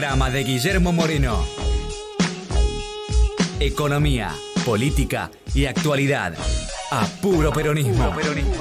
programa de Guillermo Moreno. Economía, política y actualidad. A puro peronismo. peronismo.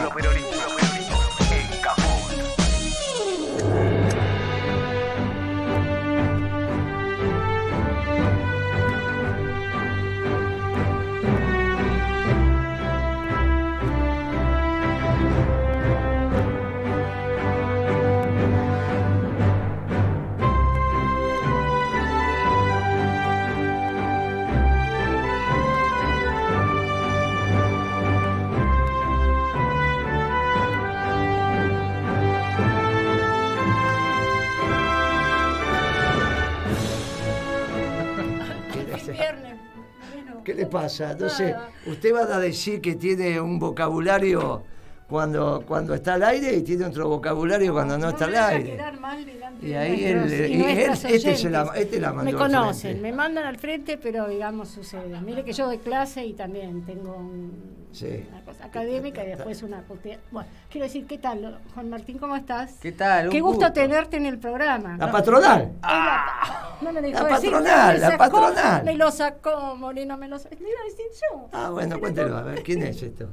Entonces, usted va a decir que tiene un vocabulario cuando, cuando está al aire y tiene otro vocabulario cuando no, está al aire. y ahí él, este, se la, este la mandó Me conocen, me mandan al frente, pero digamos sucede. Mire que yo doy clase y también tengo un una cosa académica y después una Bueno, quiero decir, ¿qué tal, Juan Martín? ¿Cómo estás? ¿Qué tal? Qué gusto, tenerte en el programa. La patronal. ah, no me la patronal, la patronal. Me lo sacó, Moreno, me lo sacó. Me iba yo. Ah, bueno, cuéntelo, a ver, ¿quién es esto?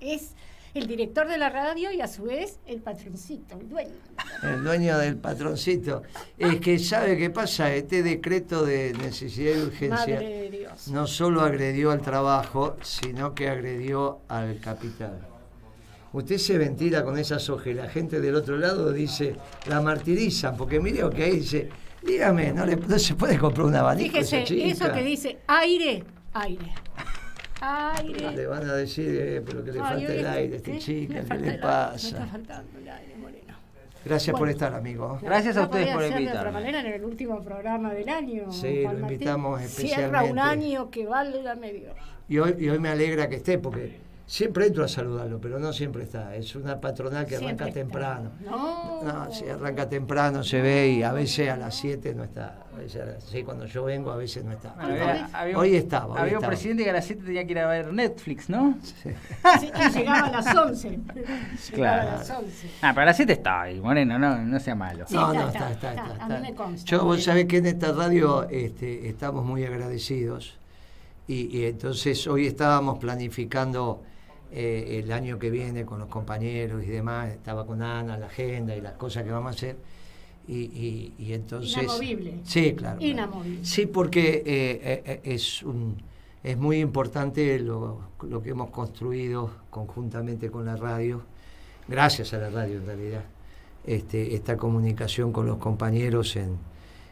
Es el director de la radio y a su vez el patroncito, el dueño. El dueño del patroncito. Es que sabe qué pasa, este decreto de necesidad y urgencia no solo agredió al trabajo, sino que agredió al capital. Usted se ventila con esas hojas la gente del otro lado dice, la martiriza porque mire lo que ahí dice, dígame, no, se puede comprar una abanico. Fíjese, eso que dice aire, aire. Le van a decir, eh, pero que le falta el aire a esta ¿eh? chica, ¿qué le pasa? está faltando el aire, Moreno. Gracias por estar, amigos. Gracias a ustedes por invitar. De otra manera en el último programa del año. Sí, lo invitamos especialmente. Cierra un año que la medio. Y hoy, y hoy me alegra que esté, porque Siempre entro a saludarlo, pero no siempre está. Es una patronal que arranca temprano. No. no. si arranca temprano se ve y a veces a las 7 no está. sí, cuando yo vengo a veces no está. hoy estaba. había un presidente que a las 7 tenía que ir a ver Netflix, ¿no? Sí. sí llegaba a las 11. Claro. A las 11. Ah, pero a las 7 está ahí, Moreno, no, no sea malo. no, no, está, está. está, a mí me consta, Yo, vos sabés que en esta radio este, estamos muy agradecidos y entonces hoy estábamos planificando eh, el año que viene con los compañeros y demás, estaba con Ana, la agenda y las cosas que vamos a hacer. Y, entonces... Inamovible. Sí, claro. Inamovible. Sí, porque eh, eh, es, un, es muy importante lo, lo, que hemos construido conjuntamente con la radio, gracias a la radio en realidad, este, esta comunicación con los compañeros en,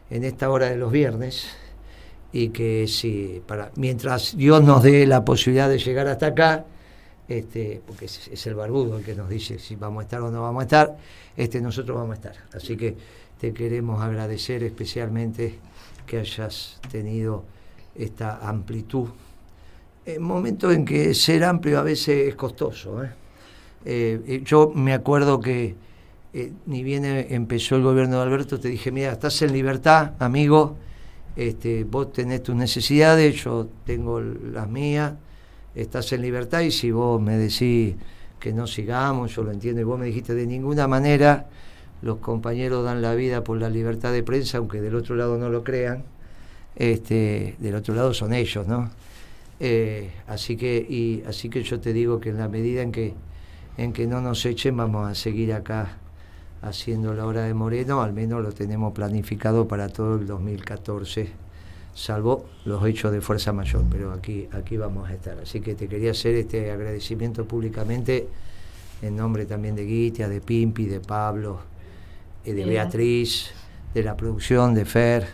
en esta hora de los viernes y que si para mientras Dios nos dé la posibilidad de llegar hasta acá este, porque es, el barbudo el que nos dice si vamos a estar o no vamos a estar, este, nosotros vamos a estar. Así que te queremos agradecer especialmente que hayas tenido esta amplitud. En momentos en que ser amplio a veces es costoso. ¿eh? Eh, eh, yo me acuerdo que ni bien e, empezó el gobierno de Alberto, te dije, mira, estás en libertad, amigo, este, vos tenés tus necesidades, yo tengo las mías, estás en libertad y si vos me decís que no sigamos, yo lo entiendo, y vos me dijiste de ninguna manera los compañeros dan la vida por la libertad de prensa, aunque del otro lado no lo crean, este, del otro lado son ellos, ¿no? Eh, así que, y así que yo te digo que en la medida en que en que no nos echen, vamos a seguir acá haciendo la hora de Moreno, al menos lo tenemos planificado para todo el 2014 salvo los hechos de fuerza mayor, pero aquí, aquí vamos a estar. Así que te quería hacer este agradecimiento públicamente en nombre también de Guitia, de Pimpi, de Pablo, eh, de Beatriz, de la producción, de Fer,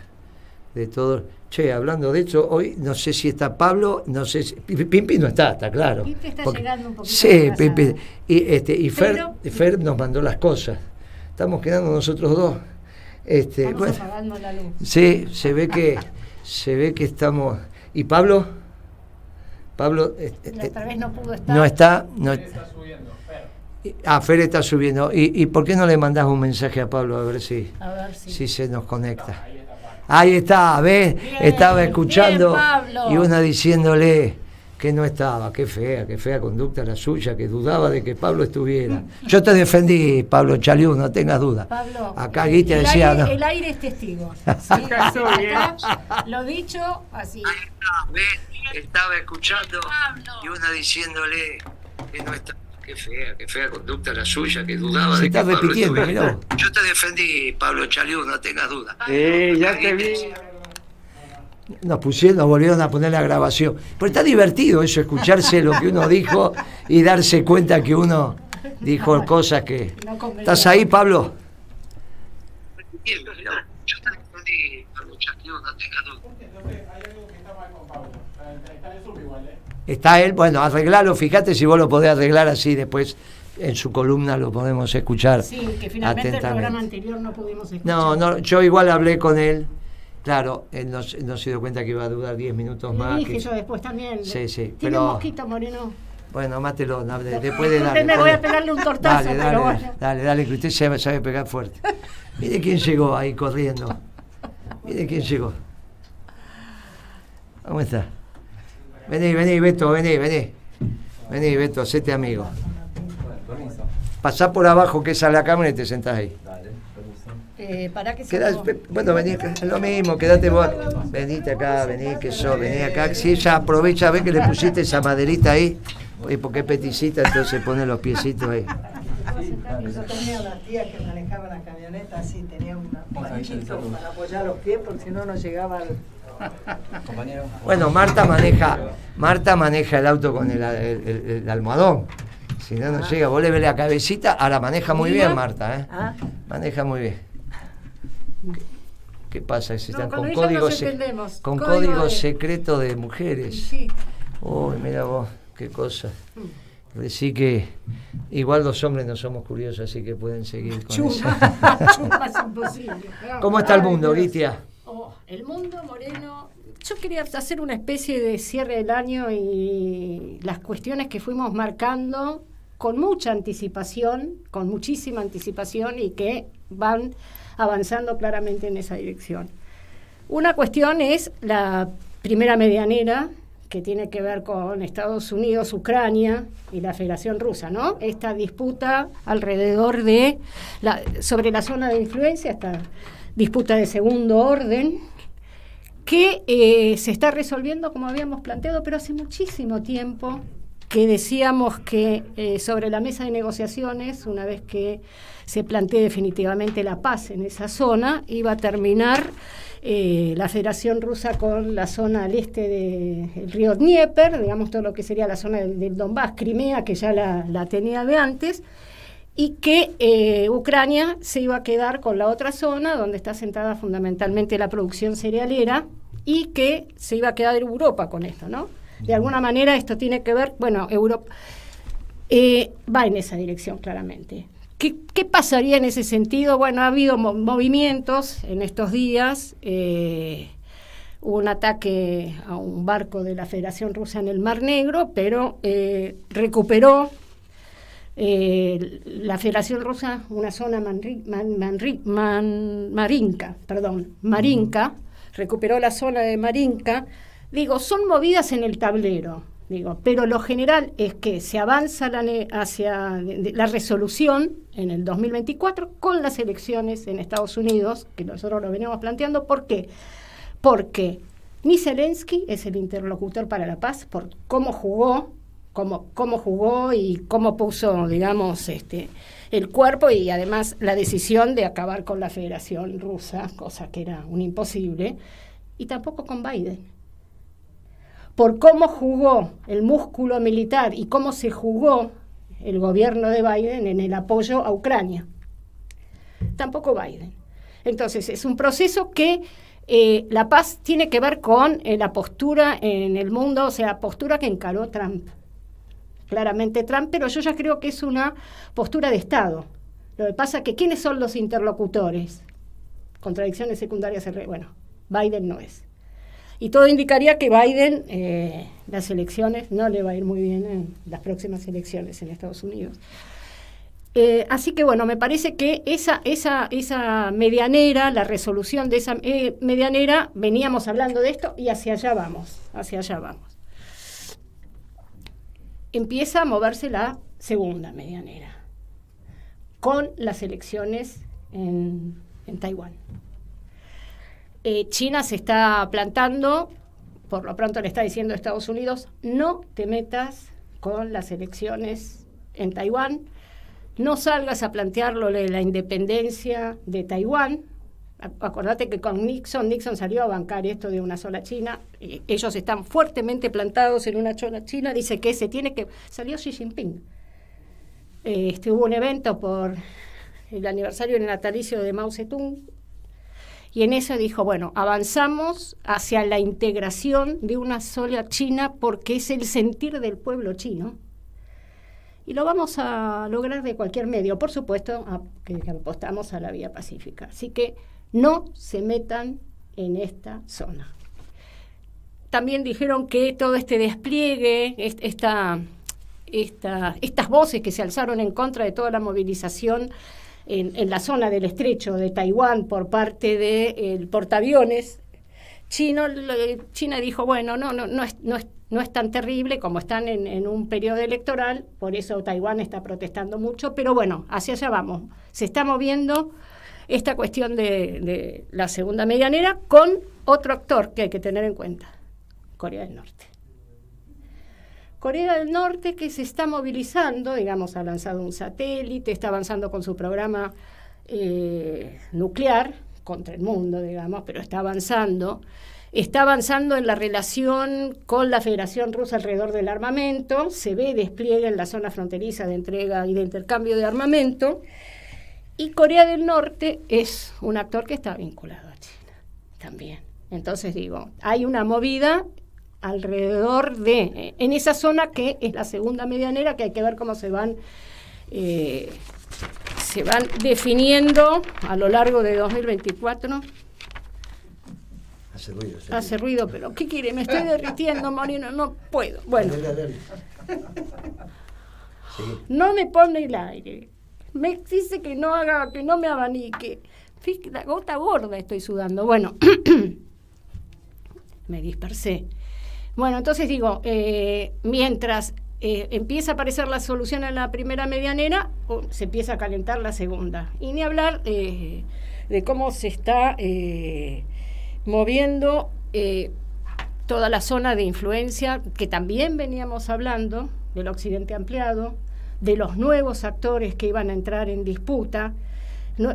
de todos. Che, hablando de hecho, hoy no sé si está Pablo, no sé si, Pimpi no está, está claro. Pimpi está llegando un poquito. Sí, Pimpi. Y, este, y Fer, nos mandó las cosas. Estamos quedando nosotros dos. Este, Estamos Sí, se ve que se ve que estamos. ¿Y Pablo? Pablo. Eh, eh, eh, no, está. No está subiendo. Ah, Fer está subiendo. ¿Y, por qué no le mandás un mensaje a Pablo a ver si, se nos conecta? ahí está, ¿ves? Estaba escuchando y una diciéndole que no estaba, qué fea, qué fea conducta la suya, que dudaba de que Pablo estuviera. Yo te defendí, Pablo Chaliú, no tengas duda. Pablo, acá aquí decía. Aire, El aire es testigo. lo dicho así. Ahí está, ¿ves? Estaba escuchando y una diciéndole que no estaba. Qué fea, qué fea conducta la suya, que dudaba de que Pablo estuviera. Yo te defendí, Pablo Chaliú, no tengas duda. Eh, ya te vi nos pusieron, nos volvieron a poner la grabación. Pero está divertido eso, escucharse lo que uno dijo y darse cuenta que uno dijo cosas que. ¿Estás ahí, Pablo? Está él, bueno, arreglalo, fíjate si vos lo podés arreglar así después en su columna lo podemos escuchar. Sí, que finalmente el programa anterior no pudimos escuchar. No, no, yo igual hablé con él Claro, él no, se dio cuenta que iba a durar 10 minutos más. dije yo después también. Sí, sí. ¿Tiene un mosquito, Moreno? Bueno, mátelo, después de darle. me voy a pegarle un tortazo, dale, dale, dale, que usted sabe, sabe pegar fuerte. Mire quién llegó ahí corriendo. Mire quién llegó. ¿Cómo está? Vení, vení, Beto, vení, vení. Vení, Beto, hacete amigo. Pasá por abajo que esa la cámara y te sentás ahí. Eh, para que eh, bueno, vení es lo mismo, quédate vos. Venite acá, vení, que yo, vení acá. Si ella aprovecha, ve que le pusiste esa maderita ahí, porque es peticita, entonces pone los piecitos ahí. Yo tenía una tía que manejaba la camioneta así, tenía para apoyar los pies, porque no, no llegaba Bueno, Marta maneja, Marta maneja el auto con el, almohadón. Si no, no ah. llega. Vos le la cabecita, ahora maneja muy bien, Marta. ¿eh? Ah. Maneja muy bien. ¿Qué pasa? con, código secreto de mujeres. Sí. Uy, mira vos, qué cosa. Así mm. que igual los hombres no somos curiosos, así que pueden seguir con es ¿Cómo está el mundo, Gitia? Oh, el mundo, Moreno. Yo quería hacer una especie de cierre del año y las cuestiones que fuimos marcando con mucha anticipación, con muchísima anticipación y que van avanzando claramente en esa dirección. Una cuestión es la primera medianera, que tiene que ver con Estados Unidos, Ucrania y la Federación Rusa, ¿no? Esta disputa alrededor de la, sobre la zona de influencia, esta disputa de segundo orden, que eh, se está resolviendo como habíamos planteado, pero hace muchísimo tiempo que decíamos que eh, sobre la mesa de negociaciones, una vez que se plantee definitivamente la paz en esa zona, iba a terminar eh, la Federación Rusa con la zona al este del río Dnieper, digamos todo lo que sería la zona del, Donbass, Crimea, que ya la, tenía de antes, y que eh, Ucrania se iba a quedar con la otra zona, donde está sentada fundamentalmente la producción cerealera, y que se iba a quedar Europa con esto, ¿no? de alguna manera esto tiene que ver, bueno, Europa eh, va en esa dirección claramente. ¿Qué, pasaría en ese sentido? Bueno, ha habido movimientos en estos días. Eh, hubo un ataque a un barco de la Federación Rusa en el Mar Negro, pero eh, recuperó la Federación Rusa una zona Manri, perdón, Marinka, mm. recuperó la zona de Marinka Digo, son movidas en el tablero, digo, pero lo general es que se avanza la hacia la resolución en el 2024 con las elecciones en Estados Unidos, que nosotros lo veníamos planteando. ¿Por qué? Porque ni Zelensky es el interlocutor para la paz por cómo jugó, cómo, cómo jugó y cómo puso, digamos, este, el cuerpo y además la decisión de acabar con la Federación Rusa, cosa que era un imposible, y tampoco con Biden por cómo jugó el músculo militar y cómo se jugó el gobierno de Biden en el apoyo a Ucrania. Tampoco Biden. Entonces, es un proceso que eh, la paz tiene que ver con eh, la postura en el mundo, o sea, postura que encaró Trump. Claramente Trump, pero yo ya creo que es una postura de Estado. Lo que pasa es que ¿quiénes son los interlocutores? Contradicciones secundarias, bueno, Biden no es. Y todo indicaría que Biden, eh, las elecciones, no le va a ir muy bien en las próximas elecciones en Estados Unidos. Eh, así que bueno, me parece que esa, medianera, la resolución de esa eh, medianera, veníamos hablando de esto y hacia allá vamos, hacia allá vamos. Empieza a moverse la segunda medianera con las elecciones en Taiwán. Eh, China se está plantando, por lo pronto le está diciendo a Estados Unidos, no te metas con las elecciones en Taiwán, no salgas a plantearlo de la independencia de Taiwán. Acordate que con Nixon, Nixon salió a bancar esto de una sola China. ellos están fuertemente plantados en una sola China. Dice que se tiene que. Salió Xi Jinping. Eh, este, hubo un evento por el aniversario del natalicio de Mao Zedong y en eso dijo, bueno, avanzamos hacia la integración de una sola China porque es el sentir del pueblo chino. Y lo vamos a lograr de cualquier medio, por supuesto, que apostamos a la vía pacífica. Así que no se metan en esta zona. También dijeron que todo este despliegue, estas voces que se alzaron en contra de toda la movilización en, la zona del estrecho de Taiwán por parte del eh, portaaviones chino. Eh, China dijo, bueno, no, no, no es, no es no es tan terrible como están en, en, un periodo electoral, por eso Taiwán está protestando mucho, pero bueno, hacia allá vamos. Se está moviendo esta cuestión de, de la segunda medianera con otro actor que hay que tener en cuenta, Corea del Norte. Corea del Norte que se está movilizando, digamos, ha lanzado un satélite, está avanzando con su programa eh, nuclear contra el mundo, digamos, pero está avanzando. Está avanzando en la relación con la Federación Rusa alrededor del armamento, se ve despliegue en la zona fronteriza de entrega y de intercambio de armamento, y Corea del Norte es un actor que está vinculado a China también. Entonces digo, hay una movida alrededor de, en esa zona que es la segunda medianera, que hay que ver cómo se van, eh, se van definiendo a lo largo de 2024. Hace ruido. Hace, hace ruido, pero ¿qué quiere? Me estoy derritiendo, Moreno, no puedo. Bueno. No me pone el aire. Me dice que no haga, que no me abanique. la gota gorda estoy sudando. Bueno, me dispersé. Bueno, entonces digo, eh, mientras eh, empieza a aparecer la solución a la primera medianera, se empieza a calentar la segunda. Y ni hablar eh, de cómo se está moviendo toda la zona de influencia que también veníamos hablando del occidente ampliado, de los nuevos actores que iban a entrar en disputa.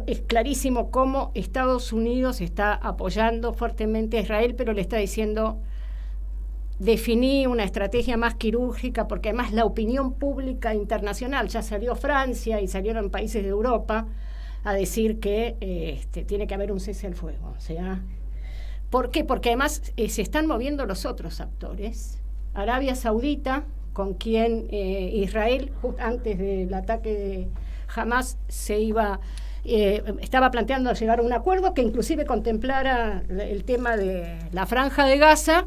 es clarísimo cómo Estados Unidos está apoyando fuertemente a Israel, pero le está diciendo definí una estrategia más quirúrgica, porque además la opinión pública internacional, ya salió Francia y salieron países de Europa a decir que eh, este, tiene que haber un cese al fuego. O ¿Por qué? Porque además eh, se están moviendo los otros actores. Arabia Saudita, con quien eh, Israel, justo antes del ataque de Hamas, se iba... estaba planteando llegar a un acuerdo que inclusive contemplara el tema de la franja de Gaza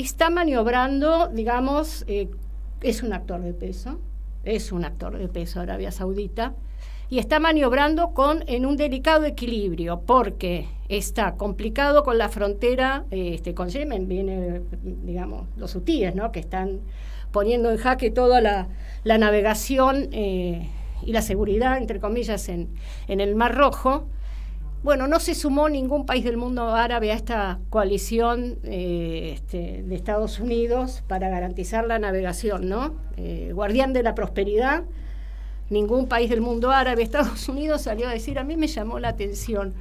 está maniobrando, digamos, eh, es un actor de peso, es un actor de peso Arabia Saudita, y está maniobrando con, en un delicado equilibrio, porque está complicado con la frontera eh, este, con Yemen, viene, digamos, los hutíes, ¿no? que están poniendo en jaque toda la, navegación eh, y la seguridad, entre comillas, en, en el Mar Rojo, bueno, no se sumó ningún país del mundo árabe a esta coalición eh, este, de Estados Unidos para garantizar la navegación, ¿no? Eh, guardián de la prosperidad, ningún país del mundo árabe, Estados Unidos salió a decir, a mí me llamó la atención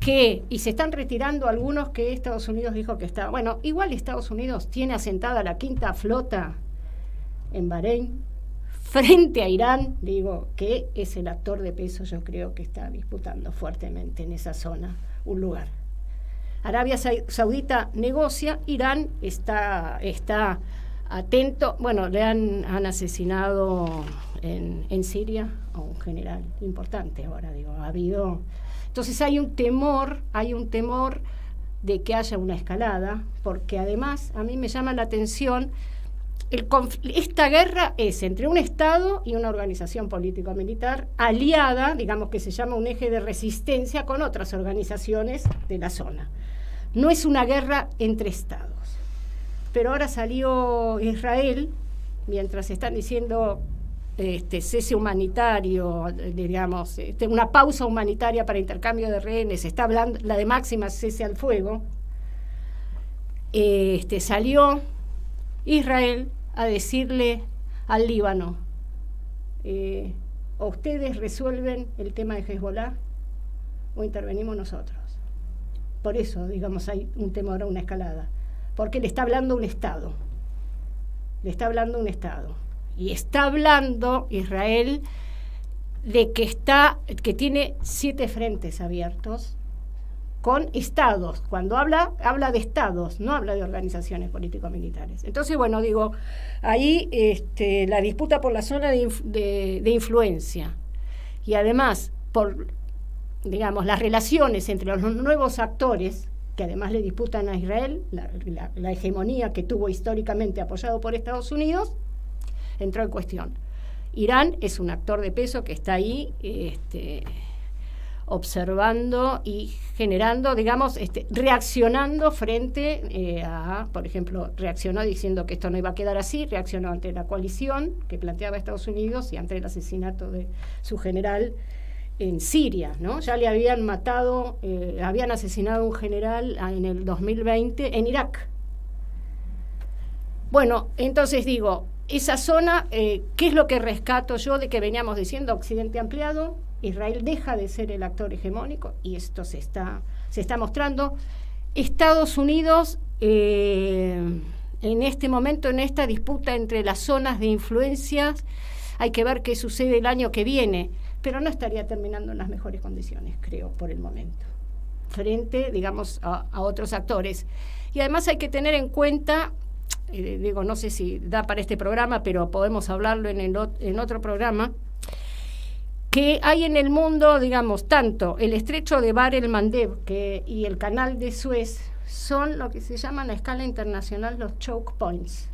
que, y se están retirando algunos que Estados Unidos dijo que estaba, bueno, igual Estados Unidos tiene asentada la quinta flota en Bahrein, frente a Irán, digo, que es el actor de peso, yo creo que está disputando fuertemente en esa zona un lugar. Arabia Saudita negocia, Irán está, está atento, bueno, le han, asesinado en, en Siria a un general importante ahora, digo, ha habido... Entonces hay un temor, hay un temor de que haya una escalada, porque además a mí me llama la atención esta guerra es entre un Estado y una organización político-militar aliada, digamos que se llama un eje de resistencia con otras organizaciones de la zona. No es una guerra entre Estados. Pero ahora salió Israel, mientras están diciendo este, cese humanitario, digamos, este, una pausa humanitaria para intercambio de rehenes, está hablando la de máxima cese al fuego, este, salió Israel a decirle al Líbano, eh, o ustedes resuelven el tema de Hezbollah o intervenimos nosotros. Por eso, digamos, hay un temor a una escalada, porque le está hablando un Estado, le está hablando un Estado, y está hablando Israel de que está, que tiene siete frentes abiertos con estados. Cuando habla, habla de estados, no habla de organizaciones político-militares. Entonces, bueno, digo, ahí este, la disputa por la zona de, influencia y además por, digamos, las relaciones entre los nuevos actores que además le disputan a Israel la, hegemonía que tuvo históricamente apoyado por Estados Unidos, entró en cuestión. Irán es un actor de peso que está ahí este, observando y generando, digamos, este, reaccionando frente eh, a, por ejemplo, reaccionó diciendo que esto no iba a quedar así, reaccionó ante la coalición que planteaba Estados Unidos y ante el asesinato de su general en Siria, ¿no? Ya le habían matado, eh, habían asesinado a un general en el 2020 en Irak. Bueno, entonces digo, esa zona, eh, ¿qué es lo que rescato yo de que veníamos diciendo Occidente ampliado? Israel deja de ser el actor hegemónico y esto se está, se está mostrando. Estados Unidos, eh, en este momento, en esta disputa entre las zonas de influencias, hay que ver qué sucede el año que viene, pero no estaría terminando en las mejores condiciones, creo, por el momento, frente, digamos, a, otros actores. Y además hay que tener en cuenta, eh, digo, no sé si da para este programa, pero podemos hablarlo en, el, en otro programa, que hay en el mundo, digamos, tanto el estrecho de Bar el Mandeb que, y el canal de Suez son lo que se llaman a escala internacional los choke points.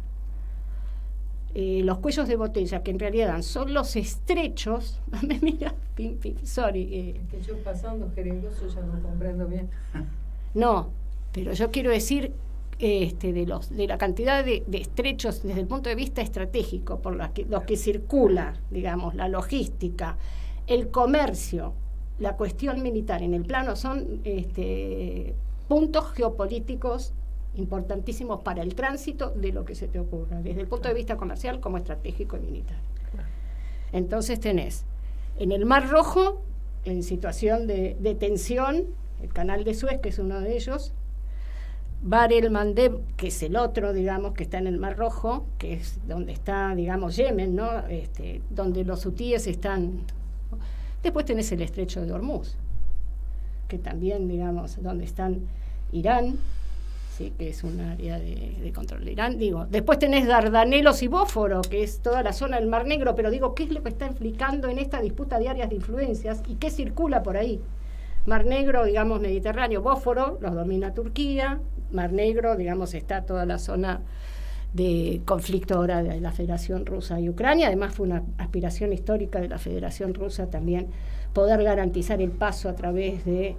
Eh, los cuellos de botella, que en realidad son los estrechos. mira, sorry. Eh. Que yo pasando ya no comprendo bien. No, pero yo quiero decir este, de, los, de la cantidad de, estrechos desde el punto de vista estratégico, por los que, los que circula, digamos, la logística, el comercio, la cuestión militar en el plano son este, puntos geopolíticos importantísimos para el tránsito de lo que se te ocurra, desde el punto de vista comercial como estratégico y militar. Entonces tenés en el Mar Rojo, en situación de, tensión, el canal de Suez, que es uno de ellos, Bar el Mandeb, que es el otro, digamos, que está en el Mar Rojo, que es donde está, digamos, Yemen, ¿no? Este, donde los hutíes están Después tenés el estrecho de Hormuz, que también, digamos, donde están Irán, ¿sí? que es un área de, control de Irán. Digo, después tenés Dardanelos y Bóforo, que es toda la zona del Mar Negro, pero digo, ¿qué es lo que está implicando en esta disputa de áreas de influencias y qué circula por ahí? Mar Negro, digamos, Mediterráneo, Bósforo, los domina Turquía, Mar Negro, digamos, está toda la zona de conflicto ahora de la Federación Rusa y Ucrania. Además fue una aspiración histórica de la Federación Rusa también poder garantizar el paso a través de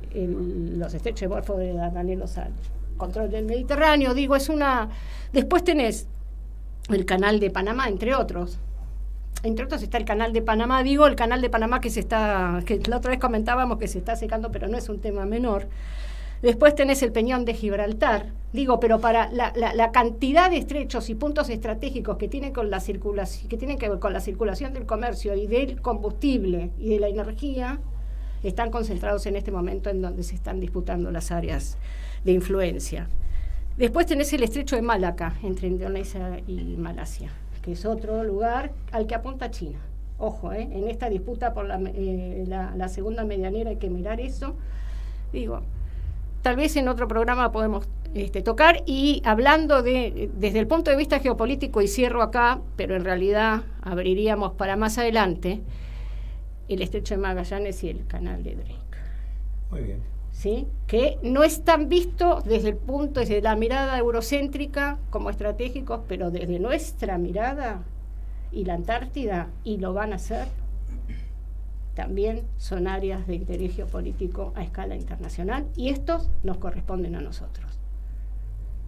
los estrechos de de Dardanelos al control del Mediterráneo. Digo, es una... Después tenés el canal de Panamá, entre otros. Entre otros está el canal de Panamá, digo el canal de Panamá que se está, que la otra vez comentábamos que se está secando, pero no es un tema menor. Después tenés el Peñón de Gibraltar. Digo, pero para la, cantidad de estrechos y puntos estratégicos que tienen, con la circulación, que tienen que ver con la circulación del comercio y del combustible y de la energía, están concentrados en este momento en donde se están disputando las áreas de influencia. Después tenés el estrecho de Malaca, entre Indonesia y Malasia, que es otro lugar al que apunta China. Ojo, ¿eh? en esta disputa por la, eh, la segunda medianera hay que mirar eso. Digo, tal vez en otro programa podemos este, tocar y hablando de, desde el punto de vista geopolítico, y cierro acá, pero en realidad abriríamos para más adelante, el estrecho de Magallanes y el canal de Drake. Muy bien. ¿Sí? Que no están vistos desde el punto, desde la mirada eurocéntrica como estratégicos, pero desde nuestra mirada y la Antártida, y lo van a hacer también son áreas de interés geopolítico a escala internacional y estos nos corresponden a nosotros.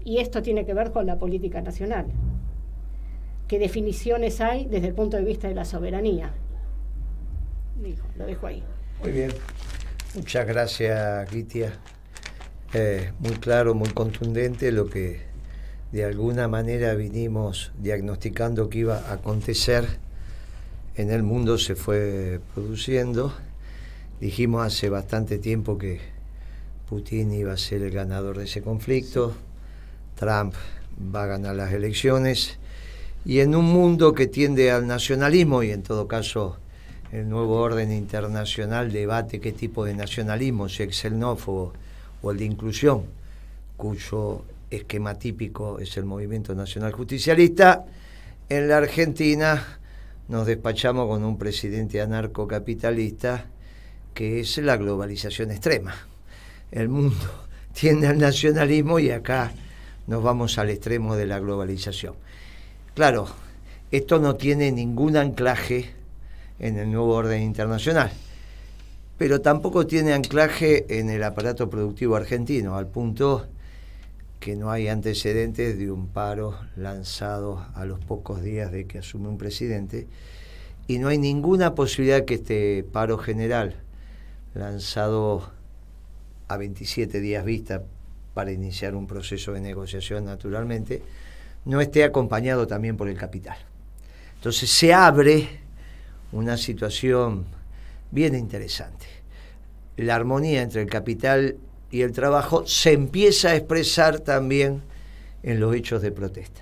Y esto tiene que ver con la política nacional. ¿Qué definiciones hay desde el punto de vista de la soberanía? lo dejo ahí. Muy bien. Muchas gracias, Gitia. Eh, muy claro, muy contundente lo que de alguna manera vinimos diagnosticando que iba a acontecer en el mundo se fue produciendo. Dijimos hace bastante tiempo que Putin iba a ser el ganador de ese conflicto, Trump va a ganar las elecciones, y en un mundo que tiende al nacionalismo y en todo caso el nuevo orden internacional debate qué tipo de nacionalismo, si el xenófobo o el de inclusión, cuyo esquema típico es el movimiento nacional justicialista, en la Argentina nos despachamos con un presidente anarcocapitalista que es la globalización extrema. El mundo tiene al nacionalismo y acá nos vamos al extremo de la globalización. Claro, esto no tiene ningún anclaje en el nuevo orden internacional, pero tampoco tiene anclaje en el aparato productivo argentino, al punto que no hay antecedentes de un paro lanzado a los pocos días de que asume un presidente y no hay ninguna posibilidad que este paro general lanzado a 27 días vista para iniciar un proceso de negociación naturalmente no esté acompañado también por el capital. Entonces se abre una situación bien interesante. La armonía entre el capital y el trabajo se empieza a expresar también en los hechos de protesta.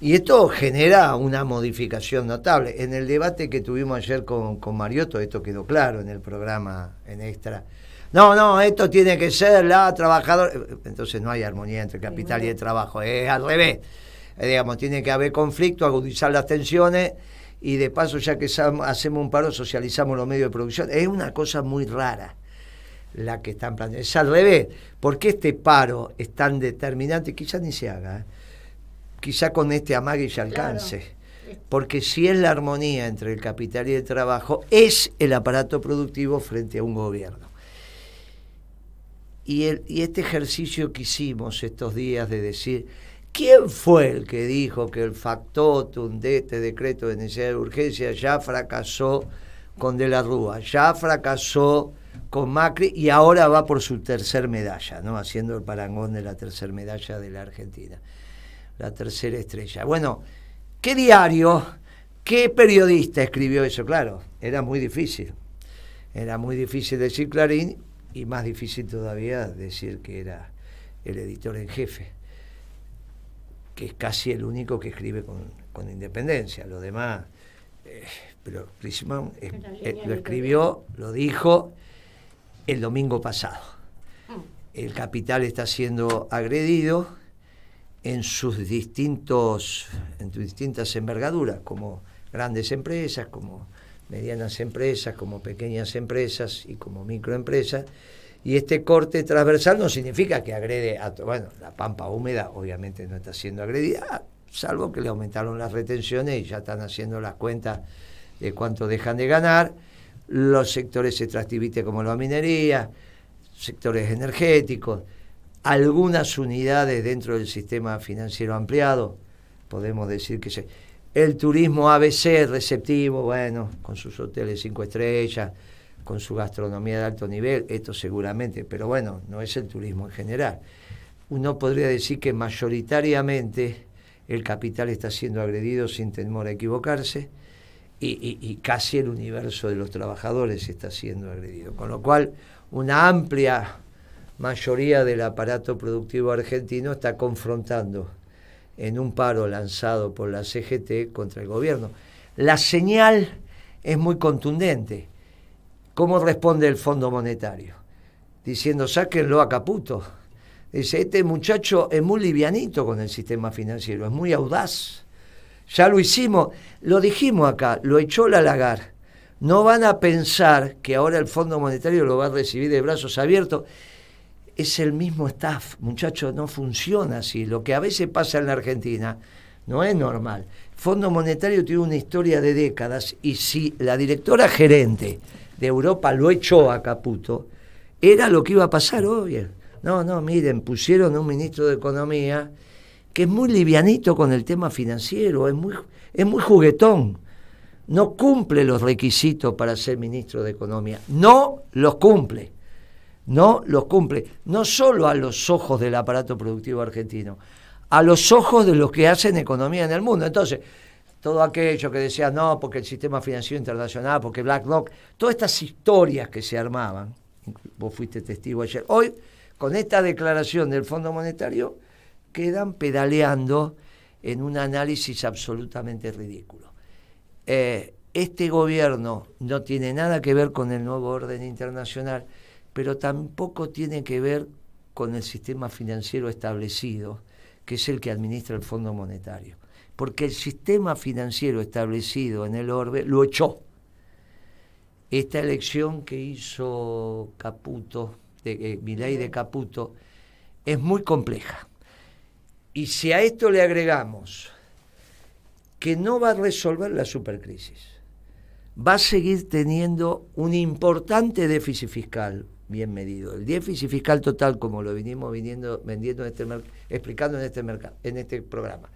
Y esto genera una modificación notable. En el debate que tuvimos ayer con, con Mariotto, esto quedó claro en el programa en Extra. No, no, esto tiene que ser la trabajadora. Entonces no hay armonía entre capital y el trabajo, es al revés. Eh, digamos, tiene que haber conflicto, agudizar las tensiones y de paso, ya que hacemos un paro, socializamos los medios de producción. Es una cosa muy rara la que están planteando. Es al revés. ¿Por qué este paro es tan determinante? quizá ni se haga. ¿eh? Quizá con este amague se alcance. Porque si es la armonía entre el capital y el trabajo, es el aparato productivo frente a un gobierno. Y, el, y este ejercicio que hicimos estos días de decir, ¿Quién fue el que dijo que el factotum de este decreto de necesidad de urgencia ya fracasó con De la Rúa, ya fracasó con Macri y ahora va por su tercer medalla, ¿no? Haciendo el parangón de la tercera medalla de la Argentina, la tercera estrella. Bueno, ¿qué diario, qué periodista escribió eso? Claro, era muy difícil. Era muy difícil decir Clarín y más difícil todavía decir que era el editor en jefe, que es casi el único que escribe con, independencia. lo demás, eh, pero Crisman eh, lo escribió, lo dijo el domingo pasado. Mm. El capital está siendo agredido en sus distintos, en sus distintas envergaduras, como grandes empresas, como medianas empresas, como pequeñas empresas y como microempresas. Y este corte transversal no significa que agrede a... Bueno, la pampa húmeda obviamente no está siendo agredida, salvo que le aumentaron las retenciones y ya están haciendo las cuentas de cuánto dejan de ganar los sectores extractivistas como la minería, sectores energéticos, algunas unidades dentro del sistema financiero ampliado, podemos decir que El turismo ABC receptivo, bueno, con sus hoteles cinco estrellas, con su gastronomía de alto nivel, esto seguramente, pero bueno, no es el turismo en general. Uno podría decir que mayoritariamente el capital está siendo agredido sin temor a equivocarse, y, casi el universo de los trabajadores está siendo agredido. Con lo cual, una amplia mayoría del aparato productivo argentino está confrontando en un paro lanzado por la CGT contra el gobierno. La señal es muy contundente. ¿Cómo responde el Fondo Monetario? Diciendo, sáquenlo a Caputo. Dice, este muchacho es muy livianito con el sistema financiero, es muy audaz. Ya lo hicimos, lo dijimos acá, lo echó la lagar. No van a pensar que ahora el Fondo Monetario lo va a recibir de brazos abiertos. Es el mismo staff, muchachos, no funciona así. Lo que a veces pasa en la Argentina no es normal. Fondo Monetario tiene una historia de décadas y si la directora gerente de Europa lo echó a Caputo, era lo que iba a pasar hoy. No, no, miren, pusieron un ministro de Economía que es muy livianito con el tema financiero, es muy, es muy juguetón. No cumple los requisitos para ser ministro de Economía. No los cumple. No los cumple. No solo a los ojos del aparato productivo argentino, a los ojos de los que hacen economía en el mundo. Entonces, todo aquello que decía no, porque el sistema financiero internacional, porque BlackRock, todas estas historias que se armaban, vos fuiste testigo ayer, hoy, con esta declaración del Fondo Monetario, quedan pedaleando en un análisis absolutamente ridículo. Eh, este gobierno no tiene nada que ver con el nuevo orden internacional, pero tampoco tiene que ver con el sistema financiero establecido, que es el que administra el Fondo Monetario. Porque el sistema financiero establecido en el orbe lo echó. Esta elección que hizo Caputo, de, eh, de Caputo, es muy compleja y si a esto le agregamos que no va a resolver la supercrisis, va a seguir teniendo un importante déficit fiscal bien medido. El déficit fiscal total, como lo vinimos vendiendo este explicando en este, en este programa,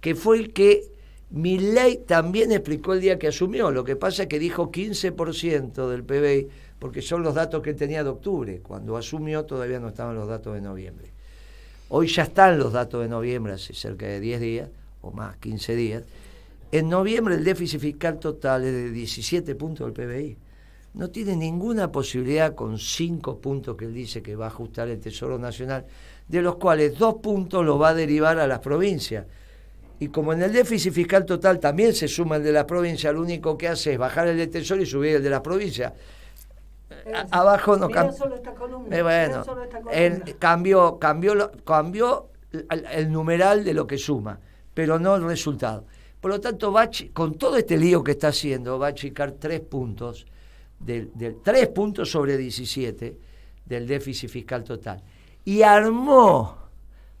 que fue el que Milley también explicó el día que asumió. Lo que pasa es que dijo 15% del PBI, porque son los datos que tenía de octubre. Cuando asumió todavía no estaban los datos de noviembre. Hoy ya están los datos de noviembre, hace cerca de 10 días, o más, 15 días. En noviembre el déficit fiscal total es de 17 puntos del PBI. No tiene ninguna posibilidad con 5 puntos que él dice que va a ajustar el Tesoro Nacional, de los cuales 2 puntos los va a derivar a las provincias. Y como en el déficit fiscal total también se suma el de las provincias, lo único que hace es bajar el de Tesoro y subir el de las provincias abajo no cambió. El, cambió, cambió, el, numeral de lo que suma, pero no el resultado. Por lo tanto, con todo este lío que está haciendo, va a achicar tres puntos, del, tres puntos sobre 17 del déficit fiscal total. Y armó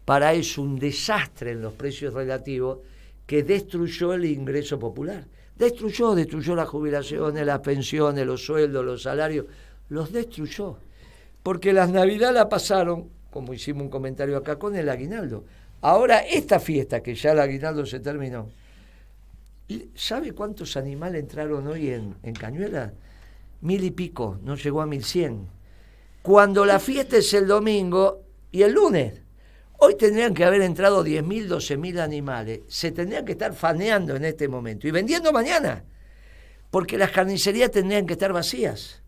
para eso un desastre en los precios relativos que destruyó el ingreso popular. Destruyó, destruyó las jubilaciones, las pensiones, los sueldos, los salarios. Los destruyó. Porque las Navidades la pasaron, como hicimos un comentario acá, con el aguinaldo. Ahora, esta fiesta, que ya el aguinaldo se terminó, ¿sabe cuántos animales entraron hoy en, en Cañuela? Mil y pico, no llegó a mil cien. Cuando la fiesta es el domingo y el lunes. Hoy tendrían que haber entrado 10.000, 12.000 animales. Se tendrían que estar faneando en este momento y vendiendo mañana, porque las carnicerías tendrían que estar vacías.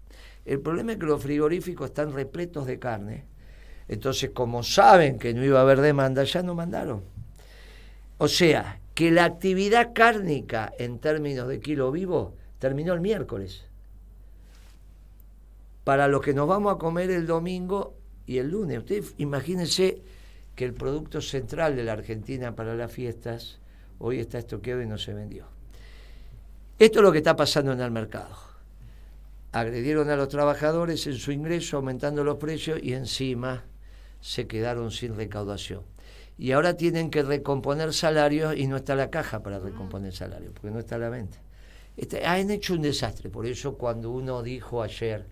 El problema es que los frigoríficos están repletos de carne. Entonces, como saben que no iba a haber demanda, ya no mandaron. O sea, que la actividad cárnica en términos de kilo vivo terminó el miércoles. Para lo que nos vamos a comer el domingo y el lunes. Ustedes imagínense que el producto central de la Argentina para las fiestas hoy está estoqueado y no se vendió. Esto es lo que está pasando en el mercado. Agredieron a los trabajadores en su ingreso aumentando los precios y encima se quedaron sin recaudación. Y ahora tienen que recomponer salarios y no está la caja para recomponer mm. salarios, porque no está la venta. Este, han hecho un desastre, por eso cuando uno dijo ayer,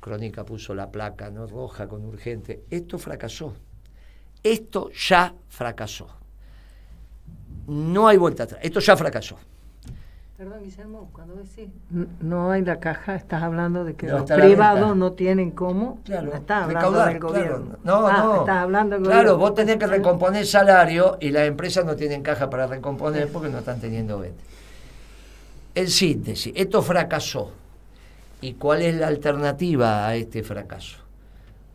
Crónica puso la placa, no roja, con urgente, esto fracasó. Esto ya fracasó. No hay vuelta atrás. Esto ya fracasó. Perdón, Guillermo, cuando decís no hay la caja, estás hablando de que los privados no tienen cómo. Claro, hablando recaudar, del gobierno. Claro. No, ah, no. hablando del claro, vos tenés que recomponer salario y las empresas no tienen caja para recomponer porque no están teniendo venta. En síntesis, esto fracasó. ¿Y cuál es la alternativa a este fracaso?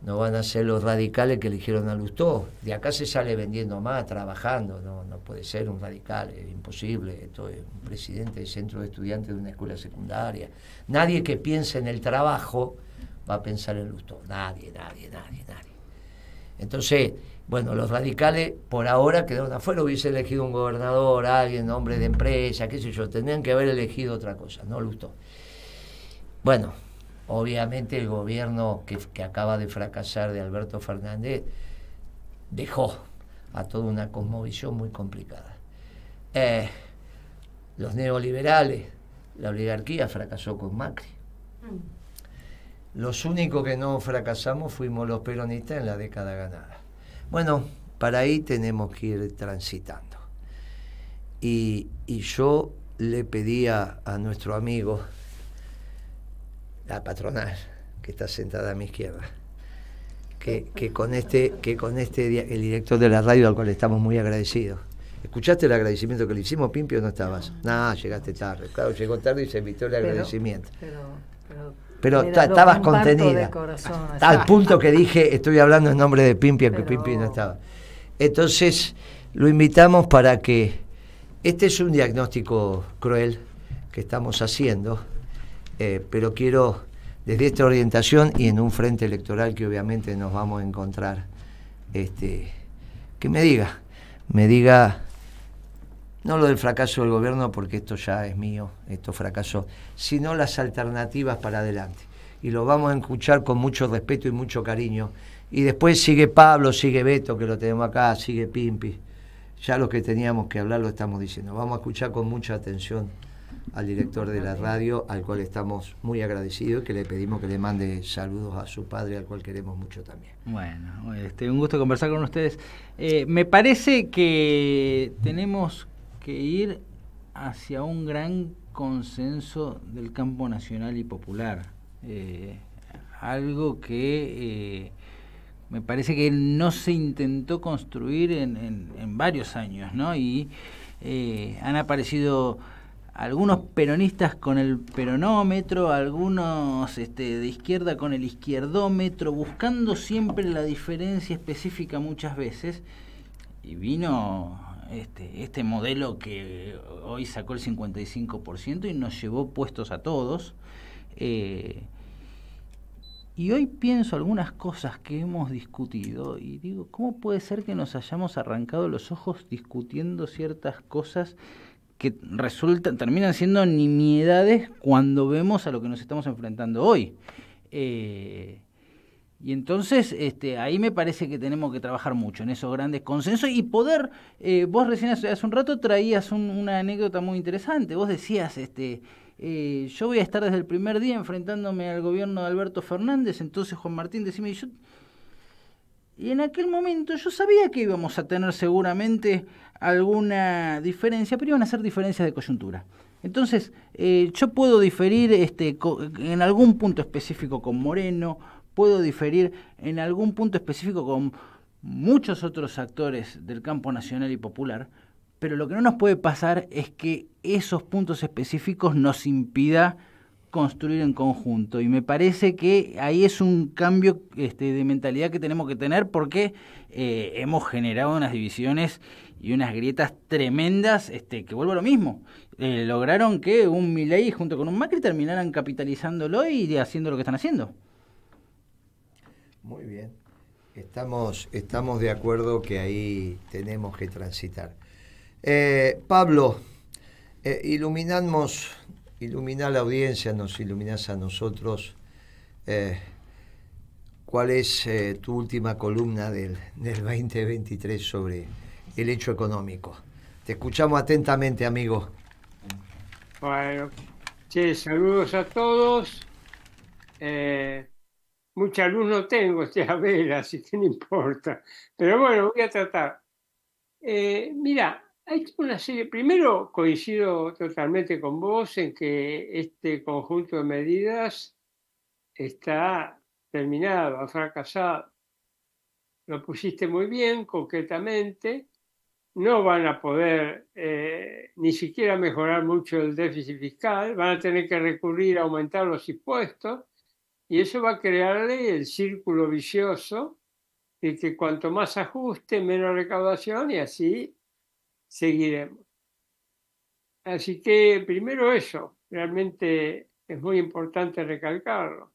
no van a ser los radicales que eligieron a Lustó. De acá se sale vendiendo más, trabajando, no, no puede ser un radical, es imposible. Esto es un presidente de centro de estudiantes de una escuela secundaria. Nadie que piense en el trabajo va a pensar en Lustó. Nadie, nadie, nadie, nadie. Entonces, bueno, los radicales por ahora quedaron afuera, hubiese elegido un gobernador, alguien, hombre de empresa, qué sé yo, tendrían que haber elegido otra cosa, no Lustó. Bueno, Obviamente el gobierno que, acaba de fracasar de Alberto Fernández dejó a toda una cosmovisión muy complicada. Eh, los neoliberales, la oligarquía fracasó con Macri. Mm. Los únicos que no fracasamos fuimos los peronistas en la década ganada. Bueno, para ahí tenemos que ir transitando. y yo le pedía a nuestro amigo, la patronal, que está sentada a mi izquierda. Que, con este, que con este el director de la radio al cual estamos muy agradecidos. ¿Escuchaste el agradecimiento que le hicimos, Pimpio? No estabas. No, llegaste tarde. Claro, llegó tarde y se invitó el agradecimiento. Pero, pero, estabas contenida. al punto que dije, estoy hablando en nombre de Pimpio, que Pimpio no estaba. Entonces, lo invitamos para que. Este es un diagnóstico cruel que estamos haciendo eh, pero quiero, desde esta orientación y en un frente electoral que obviamente nos vamos a encontrar, este, que me diga, me diga, no lo del fracaso del gobierno, porque esto ya es mío, esto fracasó, sino las alternativas para adelante. Y lo vamos a escuchar con mucho respeto y mucho cariño. Y después sigue Pablo, sigue Beto, que lo tenemos acá, sigue Pimpi. Ya lo que teníamos que hablar lo estamos diciendo. Vamos a escuchar con mucha atención al director de la radio, al cual estamos muy agradecidos, que le pedimos que le mande saludos a su padre, al cual queremos mucho también. Bueno, este, un gusto conversar con ustedes. Eh, me parece que tenemos que ir hacia un gran consenso del campo nacional y popular. Eh, algo que eh, me parece que no se intentó construir en, en, en varios años, ¿no? Y han aparecido algunos peronistas con el peronómetro, algunos este, de izquierda con el izquierdómetro, buscando siempre la diferencia específica muchas veces. Y vino este, este modelo que hoy sacó el 55% y nos llevó puestos a todos. Eh, y hoy pienso algunas cosas que hemos discutido y digo, ¿cómo puede ser que nos hayamos arrancado los ojos discutiendo ciertas cosas? que resultan, terminan siendo nimiedades cuando vemos a lo que nos estamos enfrentando hoy. Eh, y entonces este, ahí me parece que tenemos que trabajar mucho en esos grandes consensos y poder, eh, vos recién hace, un rato traías una anécdota muy interesante, vos decías, este, eh, yo voy a estar desde el primer día enfrentándome al gobierno de Alberto Fernández, entonces Juan Martín decime, Y en aquel momento yo sabía que íbamos a tener seguramente alguna diferencia, pero iban a ser diferencias de coyuntura. Entonces, eh, yo puedo diferir este, en algún punto específico con Moreno, puedo diferir en algún punto específico con muchos otros actores del campo nacional y popular, pero lo que no nos puede pasar es que esos puntos específicos nos impida construir en conjunto. Y me parece que ahí es un cambio este, de mentalidad que tenemos que tener porque eh, hemos generado unas divisiones y unas grietas tremendas este, que vuelvo a lo mismo. Eh, lograron que un Milei junto con un Macri terminaran capitalizándolo y haciendo lo que están haciendo. Muy bien. Estamos, estamos de acuerdo que ahí tenemos que transitar. Eh, Pablo, eh, iluminamos, ilumina la audiencia, nos iluminas a nosotros. ¿Cuál es tu última columna del, del 2023 sobre, el hecho económico. Te escuchamos atentamente, amigo. Bueno, che, saludos a todos. Eh, mucha luz no tengo, este vela, así que no importa. Pero bueno, voy a tratar. Eh, mira, hay una serie. Primero, coincido totalmente con vos en que este conjunto de medidas está terminado, ha fracasado. Lo pusiste muy bien, concretamente no van a poder eh, ni siquiera mejorar mucho el déficit fiscal, van a tener que recurrir a aumentar los impuestos y eso va a crearle el círculo vicioso de que cuanto más ajuste, menos recaudación y así seguiremos. Así que primero eso, realmente es muy importante recalcarlo.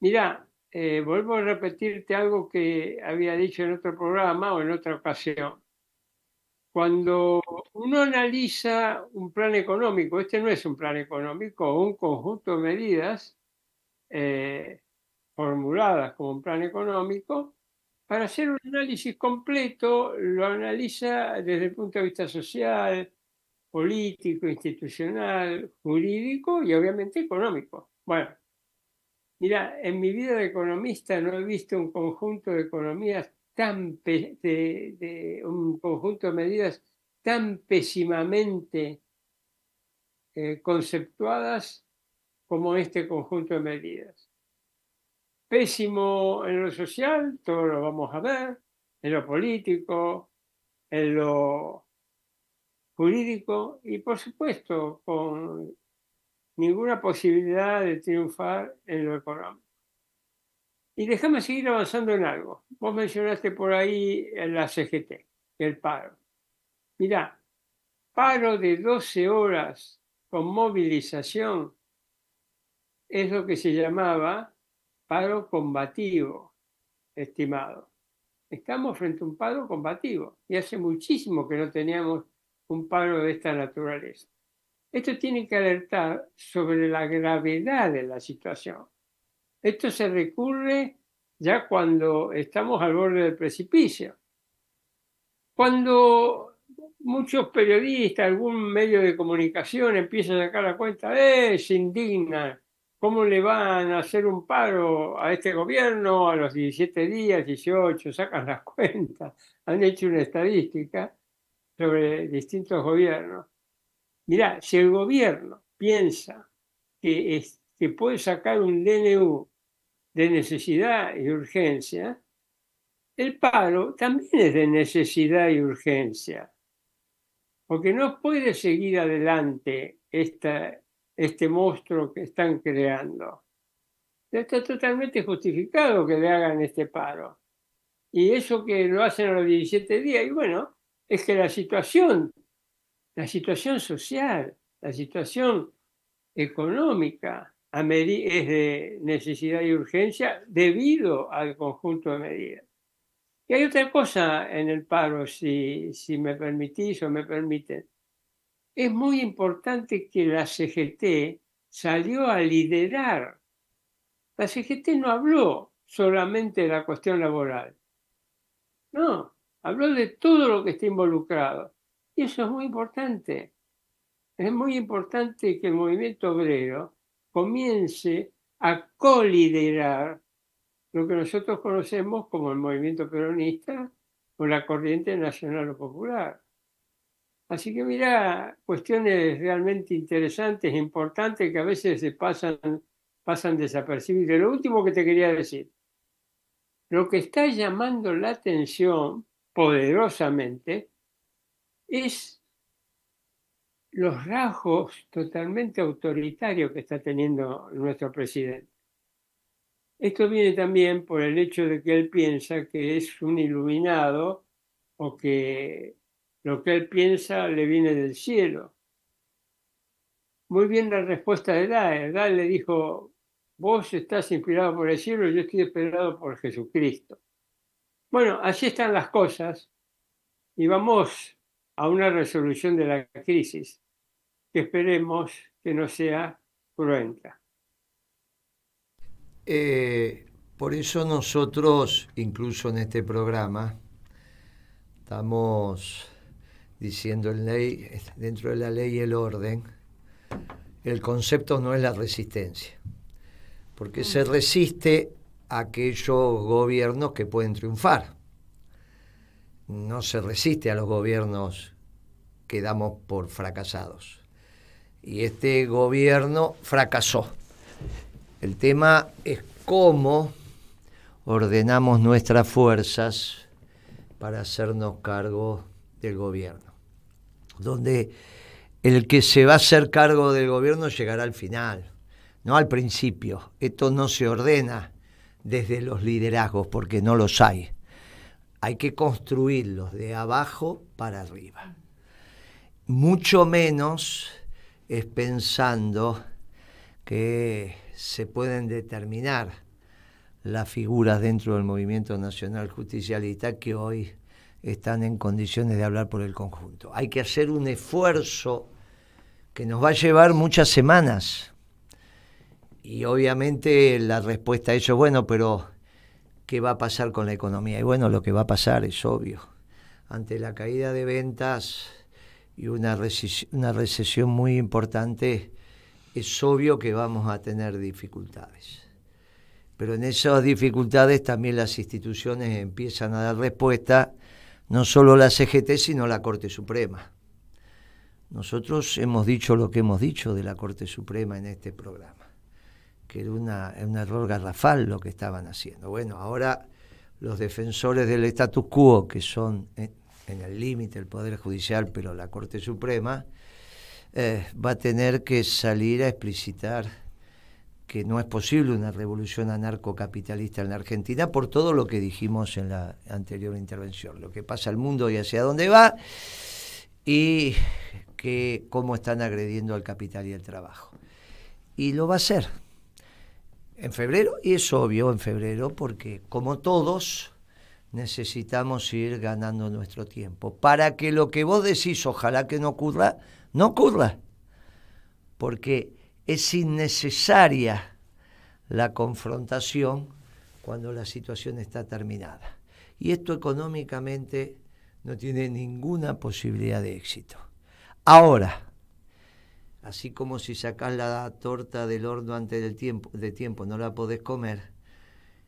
Mira, eh, vuelvo a repetirte algo que había dicho en otro programa o en otra ocasión cuando uno analiza un plan económico, este no es un plan económico, un conjunto de medidas eh, formuladas como un plan económico, para hacer un análisis completo lo analiza desde el punto de vista social, político, institucional, jurídico y obviamente económico. Bueno, mira, en mi vida de economista no he visto un conjunto de economías de, un conjunto de medidas tan pésimamente eh, conceptuadas como este conjunto de medidas. Pésimo en lo social, todo lo vamos a ver, en lo político, en lo jurídico y por supuesto con ninguna posibilidad de triunfar en lo económico. Y déjame seguir avanzando en algo. Vos mencionaste por ahí la CGT, el paro. Mirá, paro de 12 horas con movilización es lo que se llamaba paro combativo, estimado. Estamos frente a un paro combativo y hace muchísimo que no teníamos un paro de esta naturaleza. Esto tiene que alertar sobre la gravedad de la situación. Esto se recurre ya cuando estamos al borde del precipicio. Cuando muchos periodistas, algún medio de comunicación empieza a sacar la cuenta, ¡eh! Se indigna. ¿Cómo le van a hacer un paro a este gobierno a los 17 días, 18? Sacan las cuentas. Han hecho una estadística sobre distintos gobiernos. Mirá, si el gobierno piensa que es que puede sacar un DNU de necesidad y urgencia, el paro también es de necesidad y urgencia, porque no puede seguir adelante esta, este monstruo que están creando. Está totalmente justificado que le hagan este paro. Y eso que lo hacen a los 17 días, y bueno, es que la situación, la situación social, la situación económica, es de necesidad y urgencia debido al conjunto de medidas. Y hay otra cosa en el paro, si, si me permitís o me permiten. Es muy importante que la CGT salió a liderar. La CGT no habló solamente de la cuestión laboral. No, habló de todo lo que está involucrado. Y eso es muy importante. Es muy importante que el movimiento obrero comience a coliderar lo que nosotros conocemos como el movimiento peronista o la corriente nacional o popular. Así que mira, cuestiones realmente interesantes, importantes, que a veces se pasan, pasan desapercibidas. Lo último que te quería decir, lo que está llamando la atención poderosamente es los rasgos totalmente autoritarios que está teniendo nuestro presidente. Esto viene también por el hecho de que él piensa que es un iluminado o que lo que él piensa le viene del cielo. Muy bien la respuesta de Dae. Dae le dijo, vos estás inspirado por el cielo, yo estoy inspirado por Jesucristo. Bueno, así están las cosas y vamos a una resolución de la crisis que esperemos que no sea cruenta. Eh, por eso nosotros, incluso en este programa, estamos diciendo en ley, dentro de la ley y el orden, el concepto no es la resistencia, porque se mm. resiste a aquellos gobiernos que pueden triunfar no se resiste a los gobiernos que damos por fracasados. Y este gobierno fracasó. El tema es cómo ordenamos nuestras fuerzas para hacernos cargo del gobierno. Donde el que se va a hacer cargo del gobierno llegará al final, no al principio. Esto no se ordena desde los liderazgos porque no los hay hay que construirlos de abajo para arriba. Mucho menos es pensando que se pueden determinar las figuras dentro del movimiento nacional justicialista que hoy están en condiciones de hablar por el conjunto. Hay que hacer un esfuerzo que nos va a llevar muchas semanas. Y obviamente la respuesta a eso, bueno, pero qué va a pasar con la economía. Y bueno, lo que va a pasar es obvio. Ante la caída de ventas y una, recesión, muy importante, es obvio que vamos a tener dificultades. Pero en esas dificultades también las instituciones empiezan a dar respuesta, no solo la CGT, sino la Corte Suprema. Nosotros hemos dicho lo que hemos dicho de la Corte Suprema en este programa que era una, un error garrafal lo que estaban haciendo. Bueno, ahora los defensores del status quo, que son en, el límite el Poder Judicial, pero la Corte Suprema, eh, va a tener que salir a explicitar que no es posible una revolución anarcocapitalista en Argentina por todo lo que dijimos en la anterior intervención, lo que pasa al mundo y hacia dónde va, y que cómo están agrediendo al capital y al trabajo. Y lo va a hacer. En febrero, y es obvio en febrero, porque como todos necesitamos ir ganando nuestro tiempo, para que lo que vos decís, ojalá que no ocurra, no ocurra, porque es innecesaria la confrontación cuando la situación está terminada. Y esto económicamente no tiene ninguna posibilidad de éxito. Ahora, así como si sacás la torta del horno antes del tiempo, de tiempo, no la podés comer,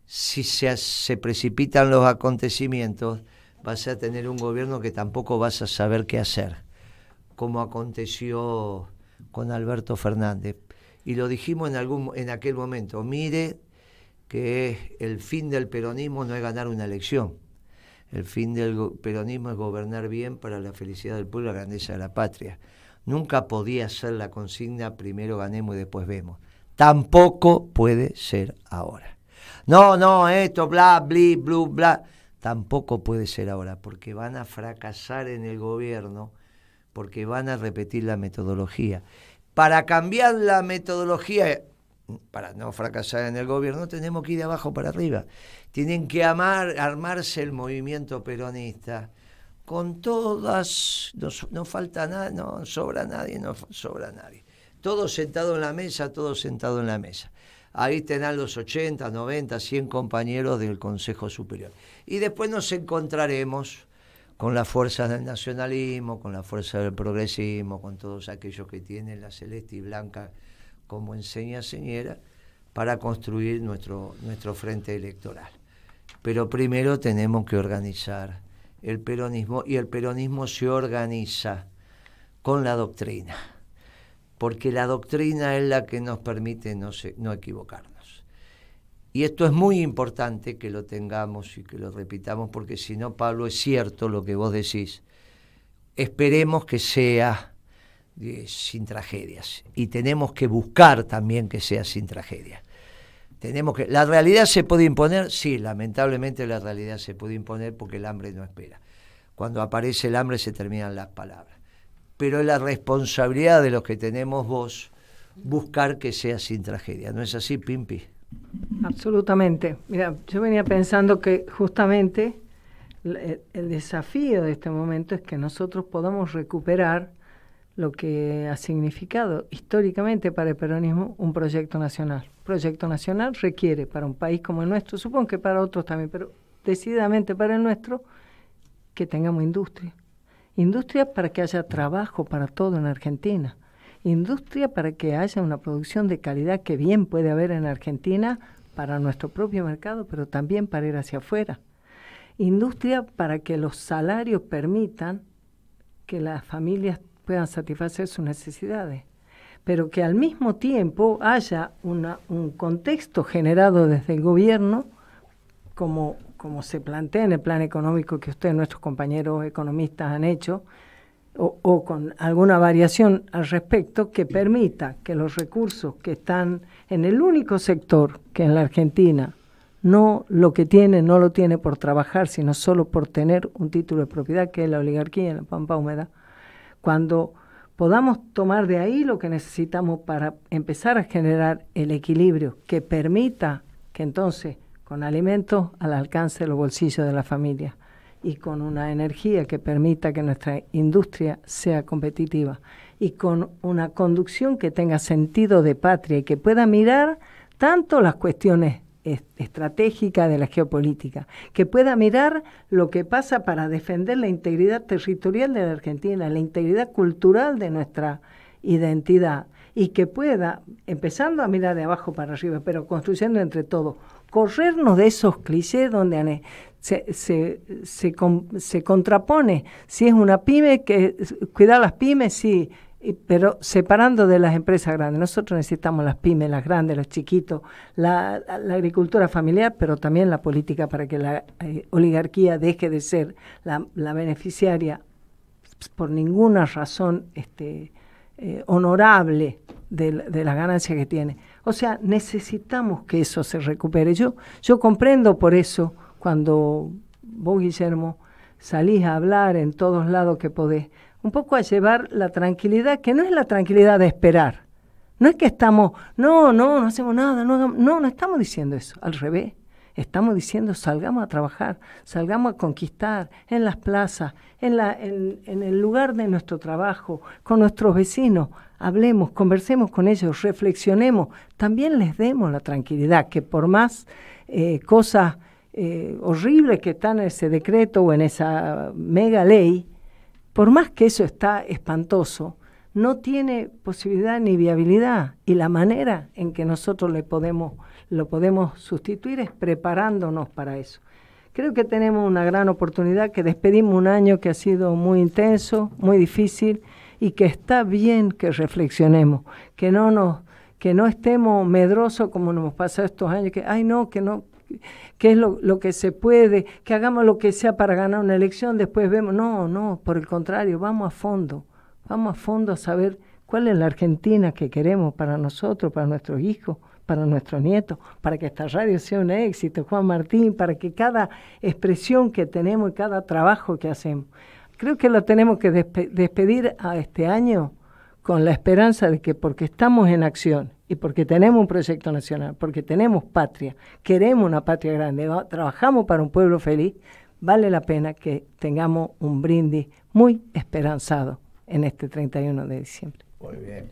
si se, precipitan los acontecimientos, vas a tener un gobierno que tampoco vas a saber qué hacer, como aconteció con Alberto Fernández. Y lo dijimos en, en aquel momento, mire que el fin del peronismo no es ganar una elección, el fin del peronismo es gobernar bien para la felicidad del pueblo, la grandeza de la patria. Nunca podía ser la consigna primero ganemos y después vemos. Tampoco puede ser ahora. No, no, esto, bla, bla blu, bla. Tampoco puede ser ahora, porque van a fracasar en el gobierno, porque van a repetir la metodología. Para cambiar la metodología, para no fracasar en el gobierno, tenemos que ir de abajo para arriba. Tienen que amar, armarse el movimiento peronista con todas, no, falta nada, no sobra nadie, no sobra nadie. Todos sentados en la mesa, todos sentados en la mesa. Ahí tendrán los 80, 90, 100 compañeros del Consejo Superior. Y después nos encontraremos con las fuerzas del nacionalismo, con las fuerzas del progresismo, con todos aquellos que tienen la celeste y blanca como enseña señera, para construir nuestro, nuestro frente electoral. Pero primero tenemos que organizar el peronismo y el peronismo se organiza con la doctrina, porque la doctrina es la que nos permite no, no equivocarnos. Y esto es muy importante que lo tengamos y que lo repitamos, porque si no, Pablo, es cierto lo que vos decís. Esperemos que sea eh, sin tragedias y tenemos que buscar también que sea sin tragedias tenemos que, la realidad se puede imponer, sí, lamentablemente la realidad se puede imponer porque el hambre no espera. Cuando aparece el hambre se terminan las palabras. Pero es la responsabilidad de los que tenemos voz buscar que sea sin tragedia. ¿No es así, Pimpi? Absolutamente. Mira, yo venía pensando que justamente el desafío de este momento es que nosotros podamos recuperar lo que ha significado históricamente para el peronismo un proyecto nacional proyecto nacional requiere para un país como el nuestro, supongo que para otros también, pero decididamente para el nuestro, que tengamos industria. Industria para que haya trabajo para todo en Argentina. Industria para que haya una producción de calidad que bien puede haber en Argentina para nuestro propio mercado, pero también para ir hacia afuera. Industria para que los salarios permitan que las familias puedan satisfacer sus necesidades pero que al mismo tiempo haya una, un contexto generado desde el gobierno, como, como se plantea en el plan económico que ustedes, nuestros compañeros economistas, han hecho, o, con alguna variación al respecto que permita que los recursos que están en el único sector que en la Argentina no lo que tiene, no lo tiene por trabajar, sino solo por tener un título de propiedad, que es la oligarquía en la Pampa Húmeda, cuando podamos tomar de ahí lo que necesitamos para empezar a generar el equilibrio que permita que entonces con alimentos al alcance de los bolsillos de la familia y con una energía que permita que nuestra industria sea competitiva y con una conducción que tenga sentido de patria y que pueda mirar tanto las cuestiones estratégica de la geopolítica, que pueda mirar lo que pasa para defender la integridad territorial de la Argentina, la integridad cultural de nuestra identidad y que pueda, empezando a mirar de abajo para arriba, pero construyendo entre todos, corrernos de esos clichés donde se, se, se, contrapone si es una pyme, que cuidar las pymes, sí, pero separando de las empresas grandes. Nosotros necesitamos las pymes, las grandes, los chiquitos, la, agricultura familiar, pero también la política para que la eh, oligarquía deje de ser la, beneficiaria por ninguna razón este, eh, honorable de, de las ganancias que tiene. O sea, necesitamos que eso se recupere. Yo, yo comprendo por eso cuando vos, Guillermo, salís a hablar en todos lados que podés un poco a llevar la tranquilidad, que no es la tranquilidad de esperar. No es que estamos, no, no, no hacemos nada, no, no, no estamos diciendo eso, al revés. Estamos diciendo, salgamos a trabajar, salgamos a conquistar en las plazas, en, la, en, en el lugar de nuestro trabajo, con nuestros vecinos, hablemos, conversemos con ellos, reflexionemos, también les demos la tranquilidad, que por más eh, cosas eh, horribles que están en ese decreto o en esa mega ley, por más que eso está espantoso, no tiene posibilidad ni viabilidad. Y la manera en que nosotros podemos, lo podemos sustituir es preparándonos para eso. Creo que tenemos una gran oportunidad, que despedimos un año que ha sido muy intenso, muy difícil, y que está bien que reflexionemos, que no nos no estemos medrosos como nos hemos pasado estos años, que, ay no, que no, qué es lo, que se puede, que hagamos lo que sea para ganar una elección, después vemos, no, no, por el contrario, vamos a fondo, vamos a fondo a saber cuál es la Argentina que queremos para nosotros, para nuestros hijos, para nuestros nietos, para que esta radio sea un éxito, Juan Martín, para que cada expresión que tenemos y cada trabajo que hacemos. Creo que lo tenemos que despedir a este año con la esperanza de que porque estamos en acción, y porque tenemos un proyecto nacional, porque tenemos patria, queremos una patria grande, trabajamos para un pueblo feliz, vale la pena que tengamos un brindis muy esperanzado en este 31 de diciembre. Muy bien.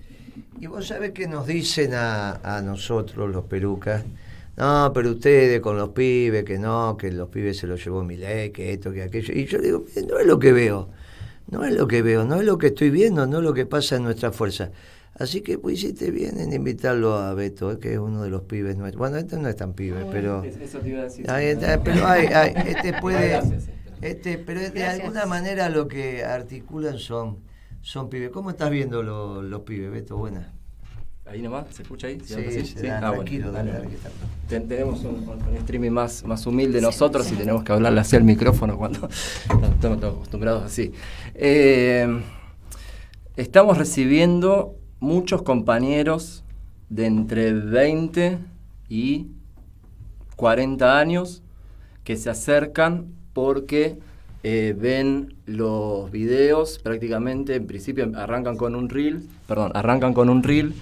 Y vos sabés qué nos dicen a, a nosotros los perucas, no, pero ustedes con los pibes, que no, que los pibes se los llevó mi ley, que esto, que aquello. Y yo digo, no es lo que veo, no es lo que veo, no es lo que estoy viendo, no es lo que pasa en nuestra fuerza. Así que pues hiciste bien en invitarlo a Beto, eh, que es uno de los pibes nuestros. Bueno, este no es tan pibe, ah, pero. Eso te iba a decir. pero ay, este puede. pero de alguna manera lo que articulan son, son pibes. ¿Cómo estás viendo los pibes, Beto? ¿Buena? Ahí nomás, ¿se escucha ahí? Sí, sí, ah, bueno. tenemos un, streaming más, más humilde nosotros y tenemos que hablarle hacia el micrófono cuando estamos acostumbrados así. Eh, estamos recibiendo muchos compañeros de entre 20 y 40 años que se acercan porque eh, ven los videos prácticamente en principio arrancan con un reel perdón arrancan con un reel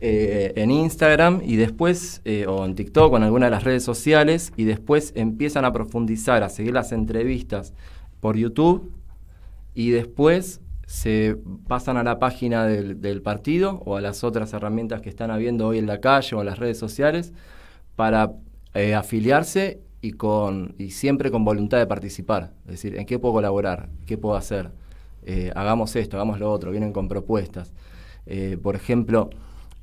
eh, en Instagram y después eh, o en TikTok o en alguna de las redes sociales y después empiezan a profundizar a seguir las entrevistas por YouTube y después se pasan a la página del, partido o a las otras herramientas que están habiendo hoy en la calle o en las redes sociales para eh, afiliarse y, con, y siempre con voluntad de participar. Es decir, ¿en qué puedo colaborar? ¿Qué puedo hacer? Eh, hagamos esto, hagamos lo otro, vienen con propuestas. Eh, por ejemplo,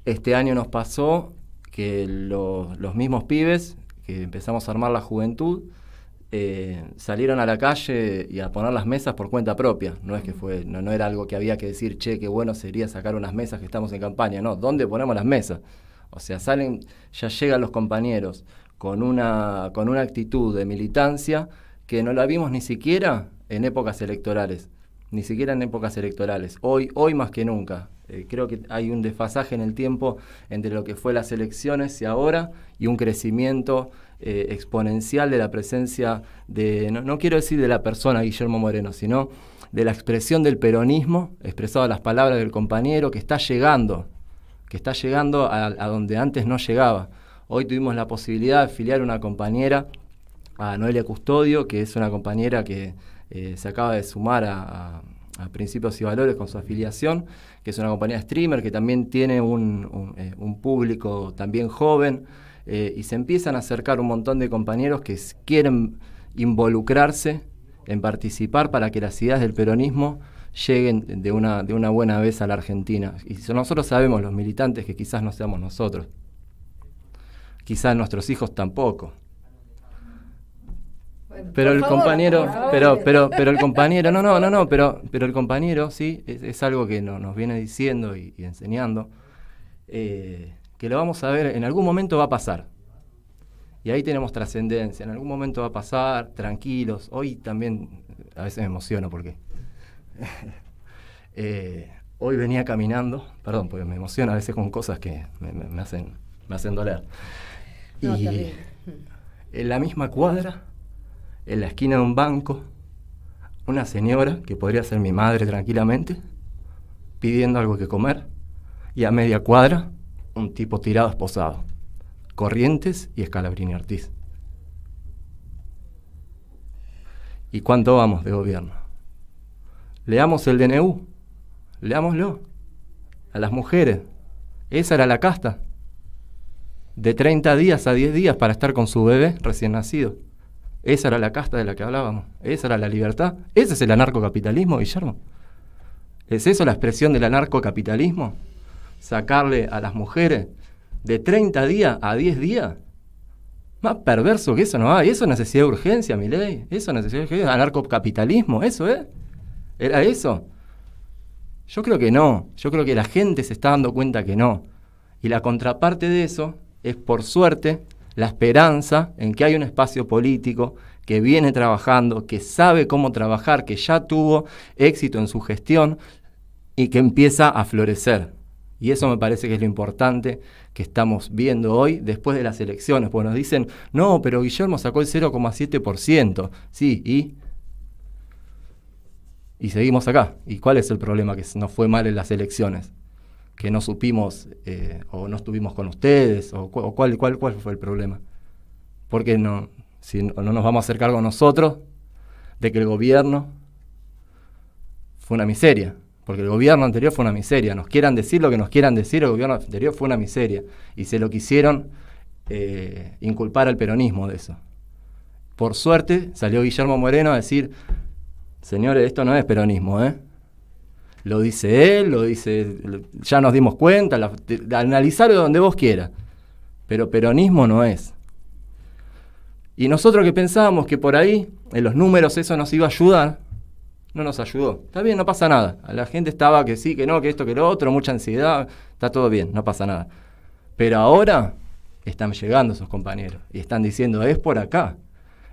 este año nos pasó que los mismos pibes que empezamos a armar la juventud, eh, salieron a la calle y a poner las mesas por cuenta propia. No es que fue, no, era algo que había que decir, che, qué bueno sería sacar unas mesas que estamos en campaña. No, ¿dónde ponemos las mesas? O sea, salen, ya llegan los compañeros con una, con una actitud de militancia que no la vimos ni siquiera en épocas electorales. Ni siquiera en épocas electorales. Hoy, hoy más que nunca. Eh, creo que hay un desfasaje en el tiempo entre lo que fue las elecciones y ahora y un crecimiento eh, exponencial de la presencia de, no, quiero decir de la persona Guillermo Moreno, sino de la expresión del peronismo, expresado en las palabras del compañero, que está llegando, que está llegando a, donde antes no llegaba. Hoy tuvimos la posibilidad de afiliar una compañera a Noelia Custodio, que es una compañera que eh, se acaba de sumar a, Principios y Valores con su afiliación, que es una compañera streamer que también tiene un eh, público también joven, eh, y se empiezan a acercar un montón de compañeros que quieren involucrarse en participar para que las ideas del peronismo lleguen de una, de una buena vez a la Argentina. Y nosotros sabemos, los militantes, que quizás no seamos nosotros. Quizás nuestros hijos tampoco. pero el compañero, pero, pero, pero el compañero, no, no, no, no, pero, pero el compañero, sí, es, algo que nos viene diciendo y, enseñando. Eh, que lo vamos a ver, en algún momento va a pasar. Y ahí tenemos trascendencia, en algún momento va a pasar, tranquilos. Hoy también, a veces me emociono porque eh, hoy venía caminando, perdón, porque me emociona a veces con cosas que me, hacen, me hacen doler. y en la misma cuadra, en la esquina de un banco, una señora, que podría ser mi madre tranquilamente, pidiendo algo que comer, y a media cuadra, un tipo tirado esposado. Corrientes y Escalabrini Ortiz. ¿Y cuánto vamos de gobierno? Leamos el DNU, leámoslo. A las mujeres, esa era la casta. De 30 días a 10 días para estar con su bebé recién nacido. Esa era la casta de la que hablábamos. Esa era la libertad. Ese es el anarcocapitalismo, Guillermo. ¿Es eso la expresión del anarcocapitalismo? sacarle a las mujeres de 30 días a 10 días? Más perverso que eso no hay. Eso es necesidad de urgencia, mi ley. Eso es necesidad de urgencia. Anarcocapitalismo, eso es. ¿Era eso? Yo creo que no. Yo creo que la gente se está dando cuenta que no. Y la contraparte de eso es, por suerte, la esperanza en que hay un espacio político que viene trabajando, que sabe cómo trabajar, que ya tuvo éxito en su gestión y que empieza a florecer. Y eso me parece que es lo importante que estamos viendo hoy después de las elecciones, porque nos dicen, no, pero Guillermo sacó el 0,7%. Sí, y... Y seguimos acá. ¿Y cuál es el problema? Que no fue mal en las elecciones. Que no supimos eh, o no estuvimos con ustedes, o, cuál, cuál, cuál fue el problema. Porque no, si no, no nos vamos a hacer cargo nosotros de que el gobierno fue una miseria. Porque el gobierno anterior fue una miseria. Nos quieran decir lo que nos quieran decir, el gobierno anterior fue una miseria. Y se lo quisieron eh, inculpar al peronismo de eso. Por suerte salió Guillermo Moreno a decir, señores, esto no es peronismo, ¿eh? Lo dice él, lo dice, ya nos dimos cuenta, analizarlo donde vos quieras. Pero peronismo no es. Y nosotros que pensábamos que por ahí, en los números, eso nos iba a ayudar, no nos ayudó. Está bien, no pasa nada. la gente estaba que sí, que no, que esto, que lo otro, mucha ansiedad, está todo bien, no pasa nada. Pero ahora están llegando sus compañeros y están diciendo, es por acá,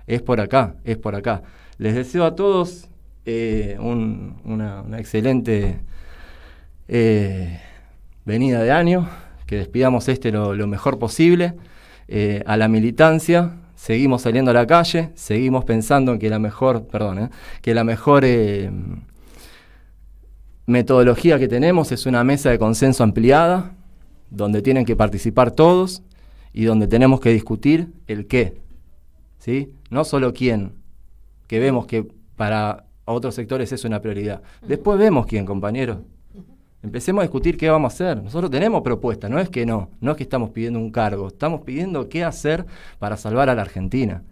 es por acá, es por acá. Les deseo a todos eh, una, excelente eh, venida de año, que despidamos este lo, mejor posible, eh, a la militancia, seguimos saliendo a la calle, seguimos pensando que la mejor, perdón, ¿eh? que la mejor eh, metodología que tenemos es una mesa de consenso ampliada, donde tienen que participar todos y donde tenemos que discutir el qué, ¿sí? No solo quién, que vemos que para otros sectores es una prioridad. Después vemos quién, compañeros. Empecemos a discutir qué vamos a hacer. Nosotros tenemos propuestas, no es que no, no es que estamos pidiendo un cargo, estamos pidiendo qué hacer para salvar a la Argentina.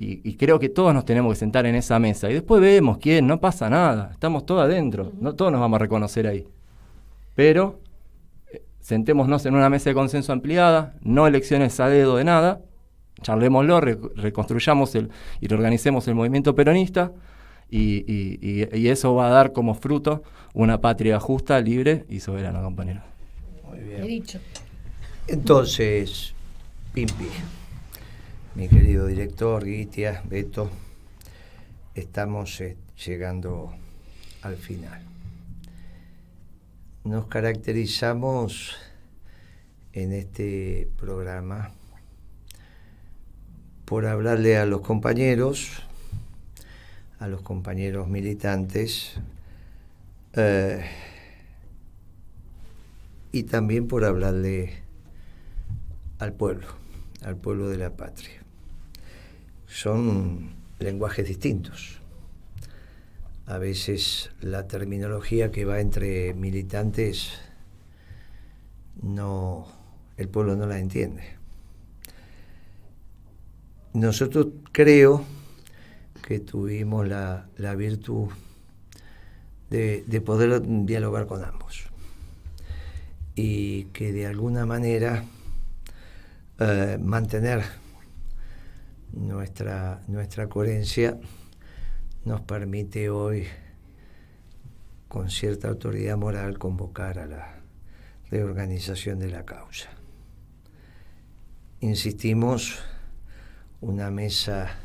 Y, creo que todos nos tenemos que sentar en esa mesa. Y después vemos quién, no pasa nada, estamos todos adentro, no todos nos vamos a reconocer ahí. Pero eh, sentémonos en una mesa de consenso ampliada, no elecciones a dedo de nada, charlémoslo, reconstruyamos el, y reorganicemos el movimiento peronista y, eso va a dar como fruto una patria justa, libre y soberana, compañeros. Muy bien. He dicho. Entonces, Pimpi, mi querido director, Guitia, Beto, estamos eh, llegando al final. Nos caracterizamos en este programa por hablarle a los compañeros a los compañeros militantes eh, y también por hablarle al pueblo, al pueblo de la patria. Son lenguajes distintos. A veces la terminología que va entre militantes no el pueblo no la entiende. Nosotros creo que tuvimos la, virtud de, poder dialogar con ambos y que de alguna manera eh, mantener nuestra, nuestra coherencia nos permite hoy con cierta autoridad moral convocar a la reorganización de la causa. Insistimos, una mesa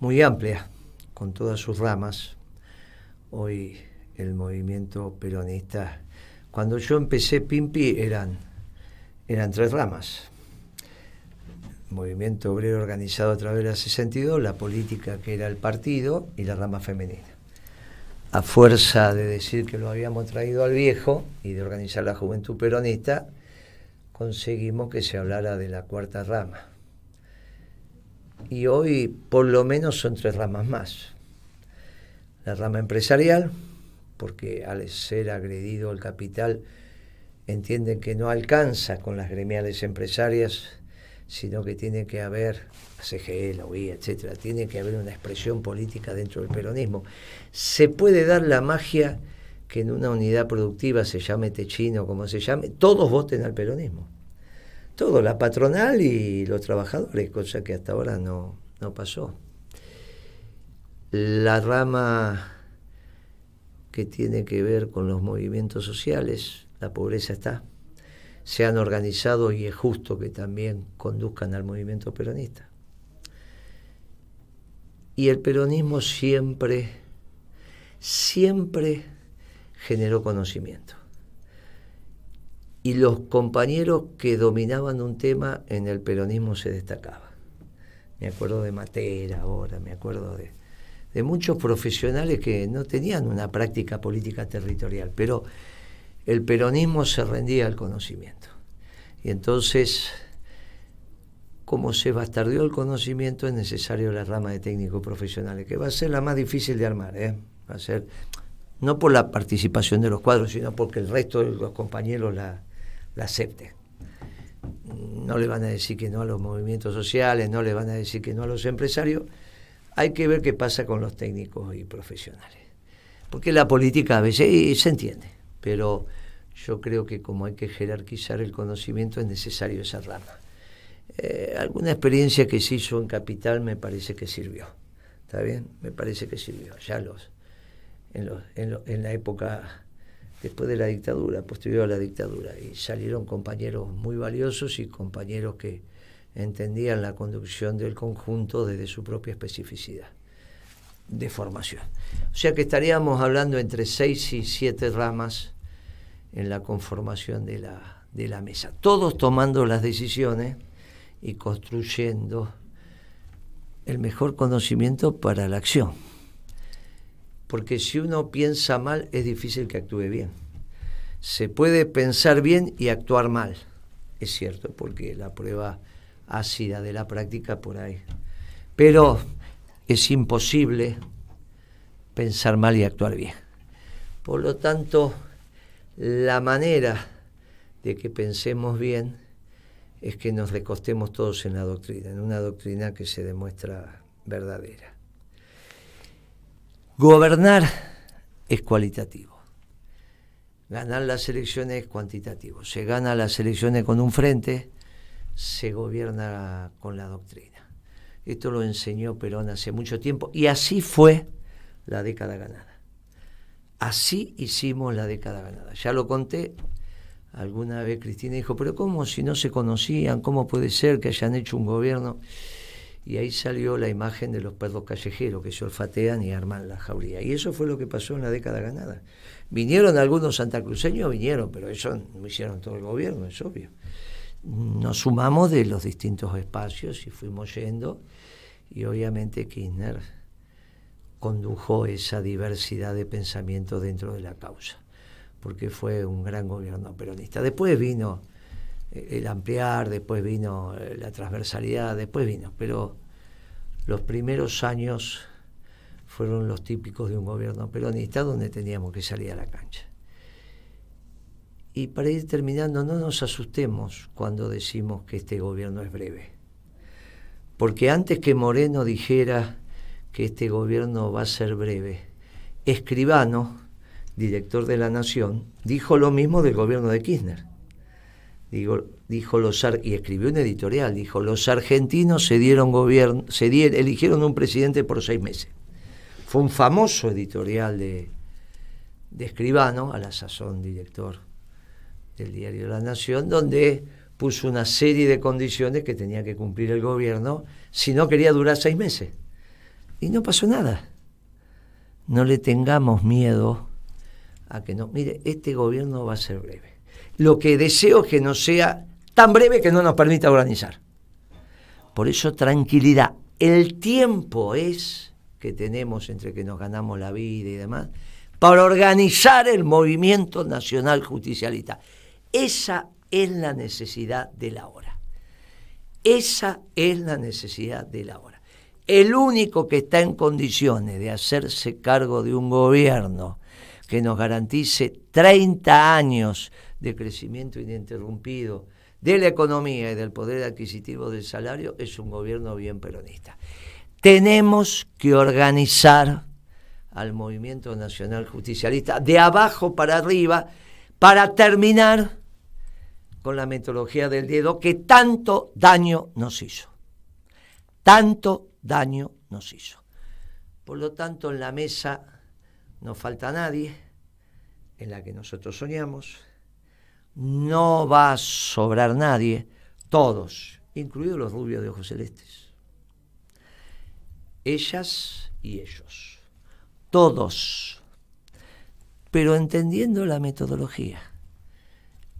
muy amplia, con todas sus ramas. Hoy el movimiento peronista, cuando yo empecé Pimpi eran, eran tres ramas. movimiento obrero organizado a través de la 62, la política que era el partido y la rama femenina. A fuerza de decir que lo habíamos traído al viejo y de organizar la juventud peronista, conseguimos que se hablara de la cuarta rama, y hoy por lo menos son tres ramas más. La rama empresarial, porque al ser agredido el capital entienden que no alcanza con las gremiales empresarias, sino que tiene que haber CGE, la UI, etcétera, tiene que haber una expresión política dentro del peronismo. Se puede dar la magia que en una unidad productiva se llame techino, como se llame, todos voten al peronismo todo, la patronal y los trabajadores, cosa que hasta ahora no, pasó. La rama que tiene que ver con los movimientos sociales, la pobreza está. Se han organizado y es justo que también conduzcan al movimiento peronista. Y el peronismo siempre, siempre generó conocimiento y los compañeros que dominaban un tema en el peronismo se destacaban. Me acuerdo de Matera ahora, me acuerdo de, muchos profesionales que no tenían una práctica política territorial, pero el peronismo se rendía al conocimiento. Y entonces, como se bastardeó el conocimiento, es necesario la rama de técnicos profesionales, que va a ser la más difícil de armar, ¿eh? va a ser no por la participación de los cuadros, sino porque el resto de los compañeros la, la acepte. No le van a decir que no a los movimientos sociales, no le van a decir que no a los empresarios. Hay que ver qué pasa con los técnicos y profesionales. Porque la política a veces se entiende, pero yo creo que como hay que jerarquizar el conocimiento es necesario esa rama. Eh, alguna experiencia que se hizo en Capital me parece que sirvió. ¿Está bien? Me parece que sirvió. Ya los, en, los, en la época después de la dictadura, posterior a la dictadura. Y salieron compañeros muy valiosos y compañeros que entendían la conducción del conjunto desde su propia especificidad de formación. O sea que estaríamos hablando entre seis y siete ramas en la conformación de la, de la mesa, todos tomando las decisiones y construyendo el mejor conocimiento para la acción porque si uno piensa mal es difícil que actúe bien. Se puede pensar bien y actuar mal, es cierto, porque la prueba ácida de la práctica por ahí. Pero es imposible pensar mal y actuar bien. Por lo tanto, la manera de que pensemos bien es que nos recostemos todos en la doctrina, en una doctrina que se demuestra verdadera. Gobernar es cualitativo. Ganar las elecciones es cuantitativo. Se gana las elecciones con un frente, se gobierna con la doctrina. Esto lo enseñó Perón hace mucho tiempo y así fue la década ganada. Así hicimos la década ganada. Ya lo conté, alguna vez Cristina dijo, pero ¿cómo si no se conocían? ¿Cómo puede ser que hayan hecho un gobierno? y ahí salió la imagen de los perros callejeros que se olfatean y arman la jauría. Y eso fue lo que pasó en la década ganada. Vinieron algunos santacruceños, vinieron, pero eso lo hicieron todo el gobierno, es obvio. Nos sumamos de los distintos espacios y fuimos yendo, y obviamente Kirchner condujo esa diversidad de pensamiento dentro de la causa, porque fue un gran gobierno peronista. Después vino eh, el ampliar, después vino eh, la transversalidad, después vino, pero los primeros años fueron los típicos de un gobierno peronista donde teníamos que salir a la cancha. Y para ir terminando, no nos asustemos cuando decimos que este gobierno es breve. Porque antes que Moreno dijera que este gobierno va a ser breve, Escribano, director de la Nación, dijo lo mismo del gobierno de Kirchner dijo los y escribió un editorial, dijo, los argentinos se dieron gobierno, se dieron, eligieron un presidente por seis meses. Fue un famoso editorial de, de escribano, a la sazón director del diario La Nación, donde puso una serie de condiciones que tenía que cumplir el gobierno si no quería durar seis meses. Y no pasó nada. No le tengamos miedo a que no. Mire, este gobierno va a ser breve. Lo que deseo es que no sea tan breve que no nos permita organizar. Por eso tranquilidad. El tiempo es que tenemos entre que nos ganamos la vida y demás para organizar el movimiento nacional justicialista. Esa es la necesidad de la hora. Esa es la necesidad de la hora. El único que está en condiciones de hacerse cargo de un gobierno que nos garantice 30 años de crecimiento ininterrumpido de la economía y del poder adquisitivo del salario es un gobierno bien peronista. Tenemos que organizar al movimiento nacional justicialista de abajo para arriba para terminar con la metodología del dedo que tanto daño nos hizo. Tanto daño nos hizo. Por lo tanto, en la mesa no falta nadie en la que nosotros soñamos, no va a sobrar nadie, todos, incluidos los rubios de ojos celestes. Ellas y ellos, todos, pero entendiendo la metodología,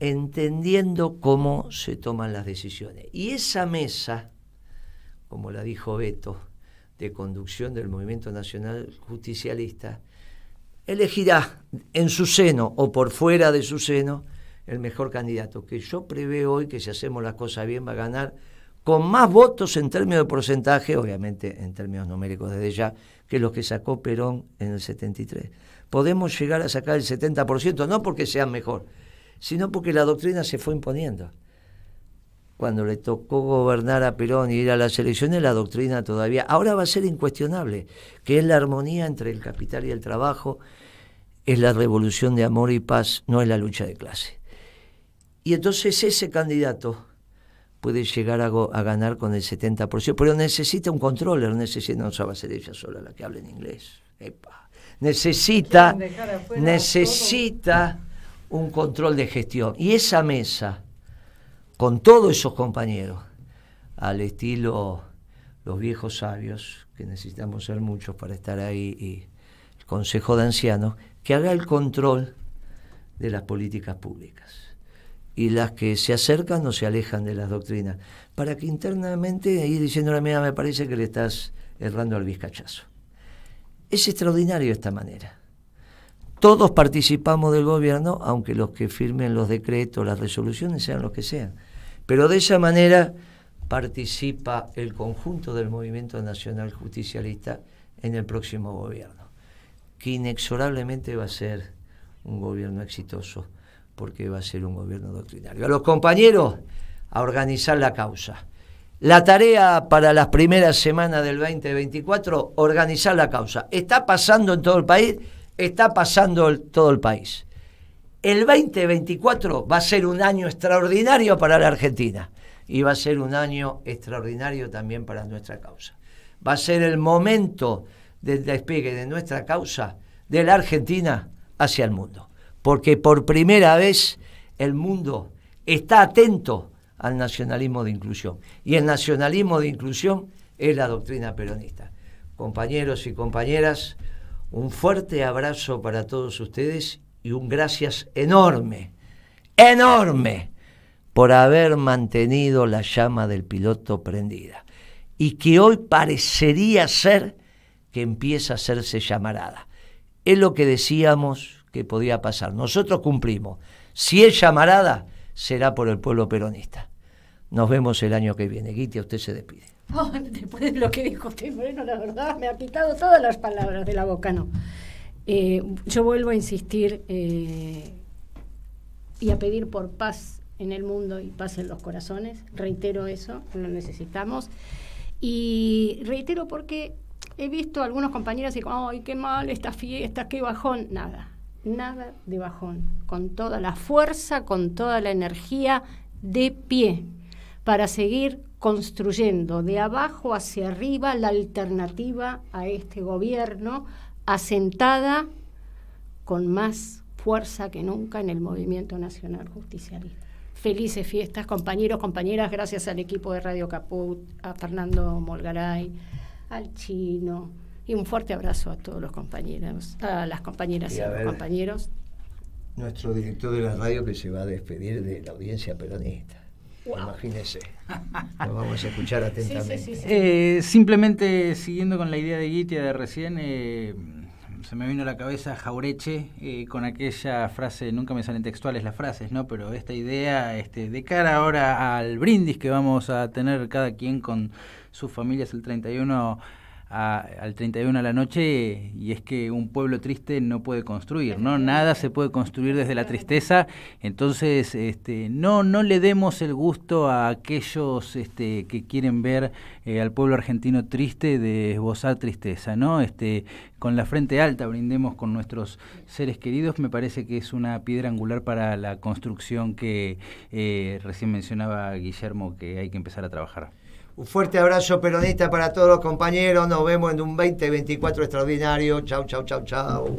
entendiendo cómo se toman las decisiones. Y esa mesa, como la dijo Beto, de conducción del Movimiento Nacional Justicialista, elegirá en su seno o por fuera de su seno el mejor candidato, que yo prevé hoy que si hacemos las cosas bien va a ganar con más votos en términos de porcentaje, obviamente en términos numéricos desde ya, que los que sacó Perón en el 73. Podemos llegar a sacar el 70%, no porque sea mejor, sino porque la doctrina se fue imponiendo. Cuando le tocó gobernar a Perón y ir a las elecciones, la doctrina todavía, ahora va a ser incuestionable, que es la armonía entre el capital y el trabajo, es la revolución de amor y paz, no es la lucha de clase. Y entonces ese candidato puede llegar a, ganar con el 70%, pero necesita un controller, necesita, no va a ser ella sola la que hable en inglés. Necesita, necesita un control de gestión. Y esa mesa, con todos esos compañeros, al estilo los viejos sabios, que necesitamos ser muchos para estar ahí, y el Consejo de Ancianos, que haga el control de las políticas públicas y las que se acercan o se alejan de las doctrinas, para que internamente ir diciéndole, mira, me parece que le estás errando al vizcachazo. Es extraordinario esta manera. Todos participamos del gobierno, aunque los que firmen los decretos, las resoluciones, sean los que sean. Pero de esa manera participa el conjunto del movimiento nacional justicialista en el próximo gobierno, que inexorablemente va a ser un gobierno exitoso porque va a ser un gobierno doctrinario. A los compañeros, a organizar la causa. La tarea para las primeras semanas del 2024, organizar la causa. Está pasando en todo el país, está pasando en todo el país. El 2024 va a ser un año extraordinario para la Argentina y va a ser un año extraordinario también para nuestra causa. Va a ser el momento del despegue de nuestra causa de la Argentina hacia el mundo porque por primera vez el mundo está atento al nacionalismo de inclusión. Y el nacionalismo de inclusión es la doctrina peronista. Compañeros y compañeras, un fuerte abrazo para todos ustedes y un gracias enorme, enorme, por haber mantenido la llama del piloto prendida. Y que hoy parecería ser que empieza a hacerse llamarada. Es lo que decíamos que podía pasar. Nosotros cumplimos. Si es llamarada, será por el pueblo peronista. Nos vemos el año que viene. Guitia usted se despide. Oh, después de lo que dijo usted, Moreno, la verdad, me ha quitado todas las palabras de la boca, ¿no? Eh, yo vuelvo a insistir eh, y a pedir por paz en el mundo y paz en los corazones. Reitero eso, lo necesitamos. Y reitero porque he visto a algunos compañeros y como, ay, qué mal esta fiesta, qué bajón, nada nada de bajón, con toda la fuerza, con toda la energía de pie, para seguir construyendo de abajo hacia arriba la alternativa a este gobierno asentada con más fuerza que nunca en el movimiento nacional justicialista. Felices fiestas, compañeros, compañeras, gracias al equipo de Radio Caput, a Fernando Molgaray, al chino, y un fuerte abrazo a todos los compañeros, a las compañeras y, a, los compañeros. Nuestro director de la radio que se va a despedir de la audiencia peronista. Imagínese, Lo vamos a escuchar atentamente. Eh, simplemente siguiendo con la idea de Guitia de recién, eh, se me vino a la cabeza Jaureche eh, con aquella frase, nunca me salen textuales las frases, ¿no? Pero esta idea, este, de cara ahora al brindis que vamos a tener cada quien con sus familias el 31 al 31 a la noche y es que un pueblo triste no puede construir, ¿no? Nada se puede construir desde la tristeza, entonces este, no, no le demos el gusto a aquellos este, que quieren ver eh, al pueblo argentino triste de esbozar tristeza, ¿no? Este, con la frente alta brindemos con nuestros seres queridos, me parece que es una piedra angular para la construcción que eh, recién mencionaba Guillermo que hay que empezar a trabajar. Un fuerte abrazo peronista para todos los compañeros. Nos vemos en un 2024 extraordinario. Chau, chau, chau, chau.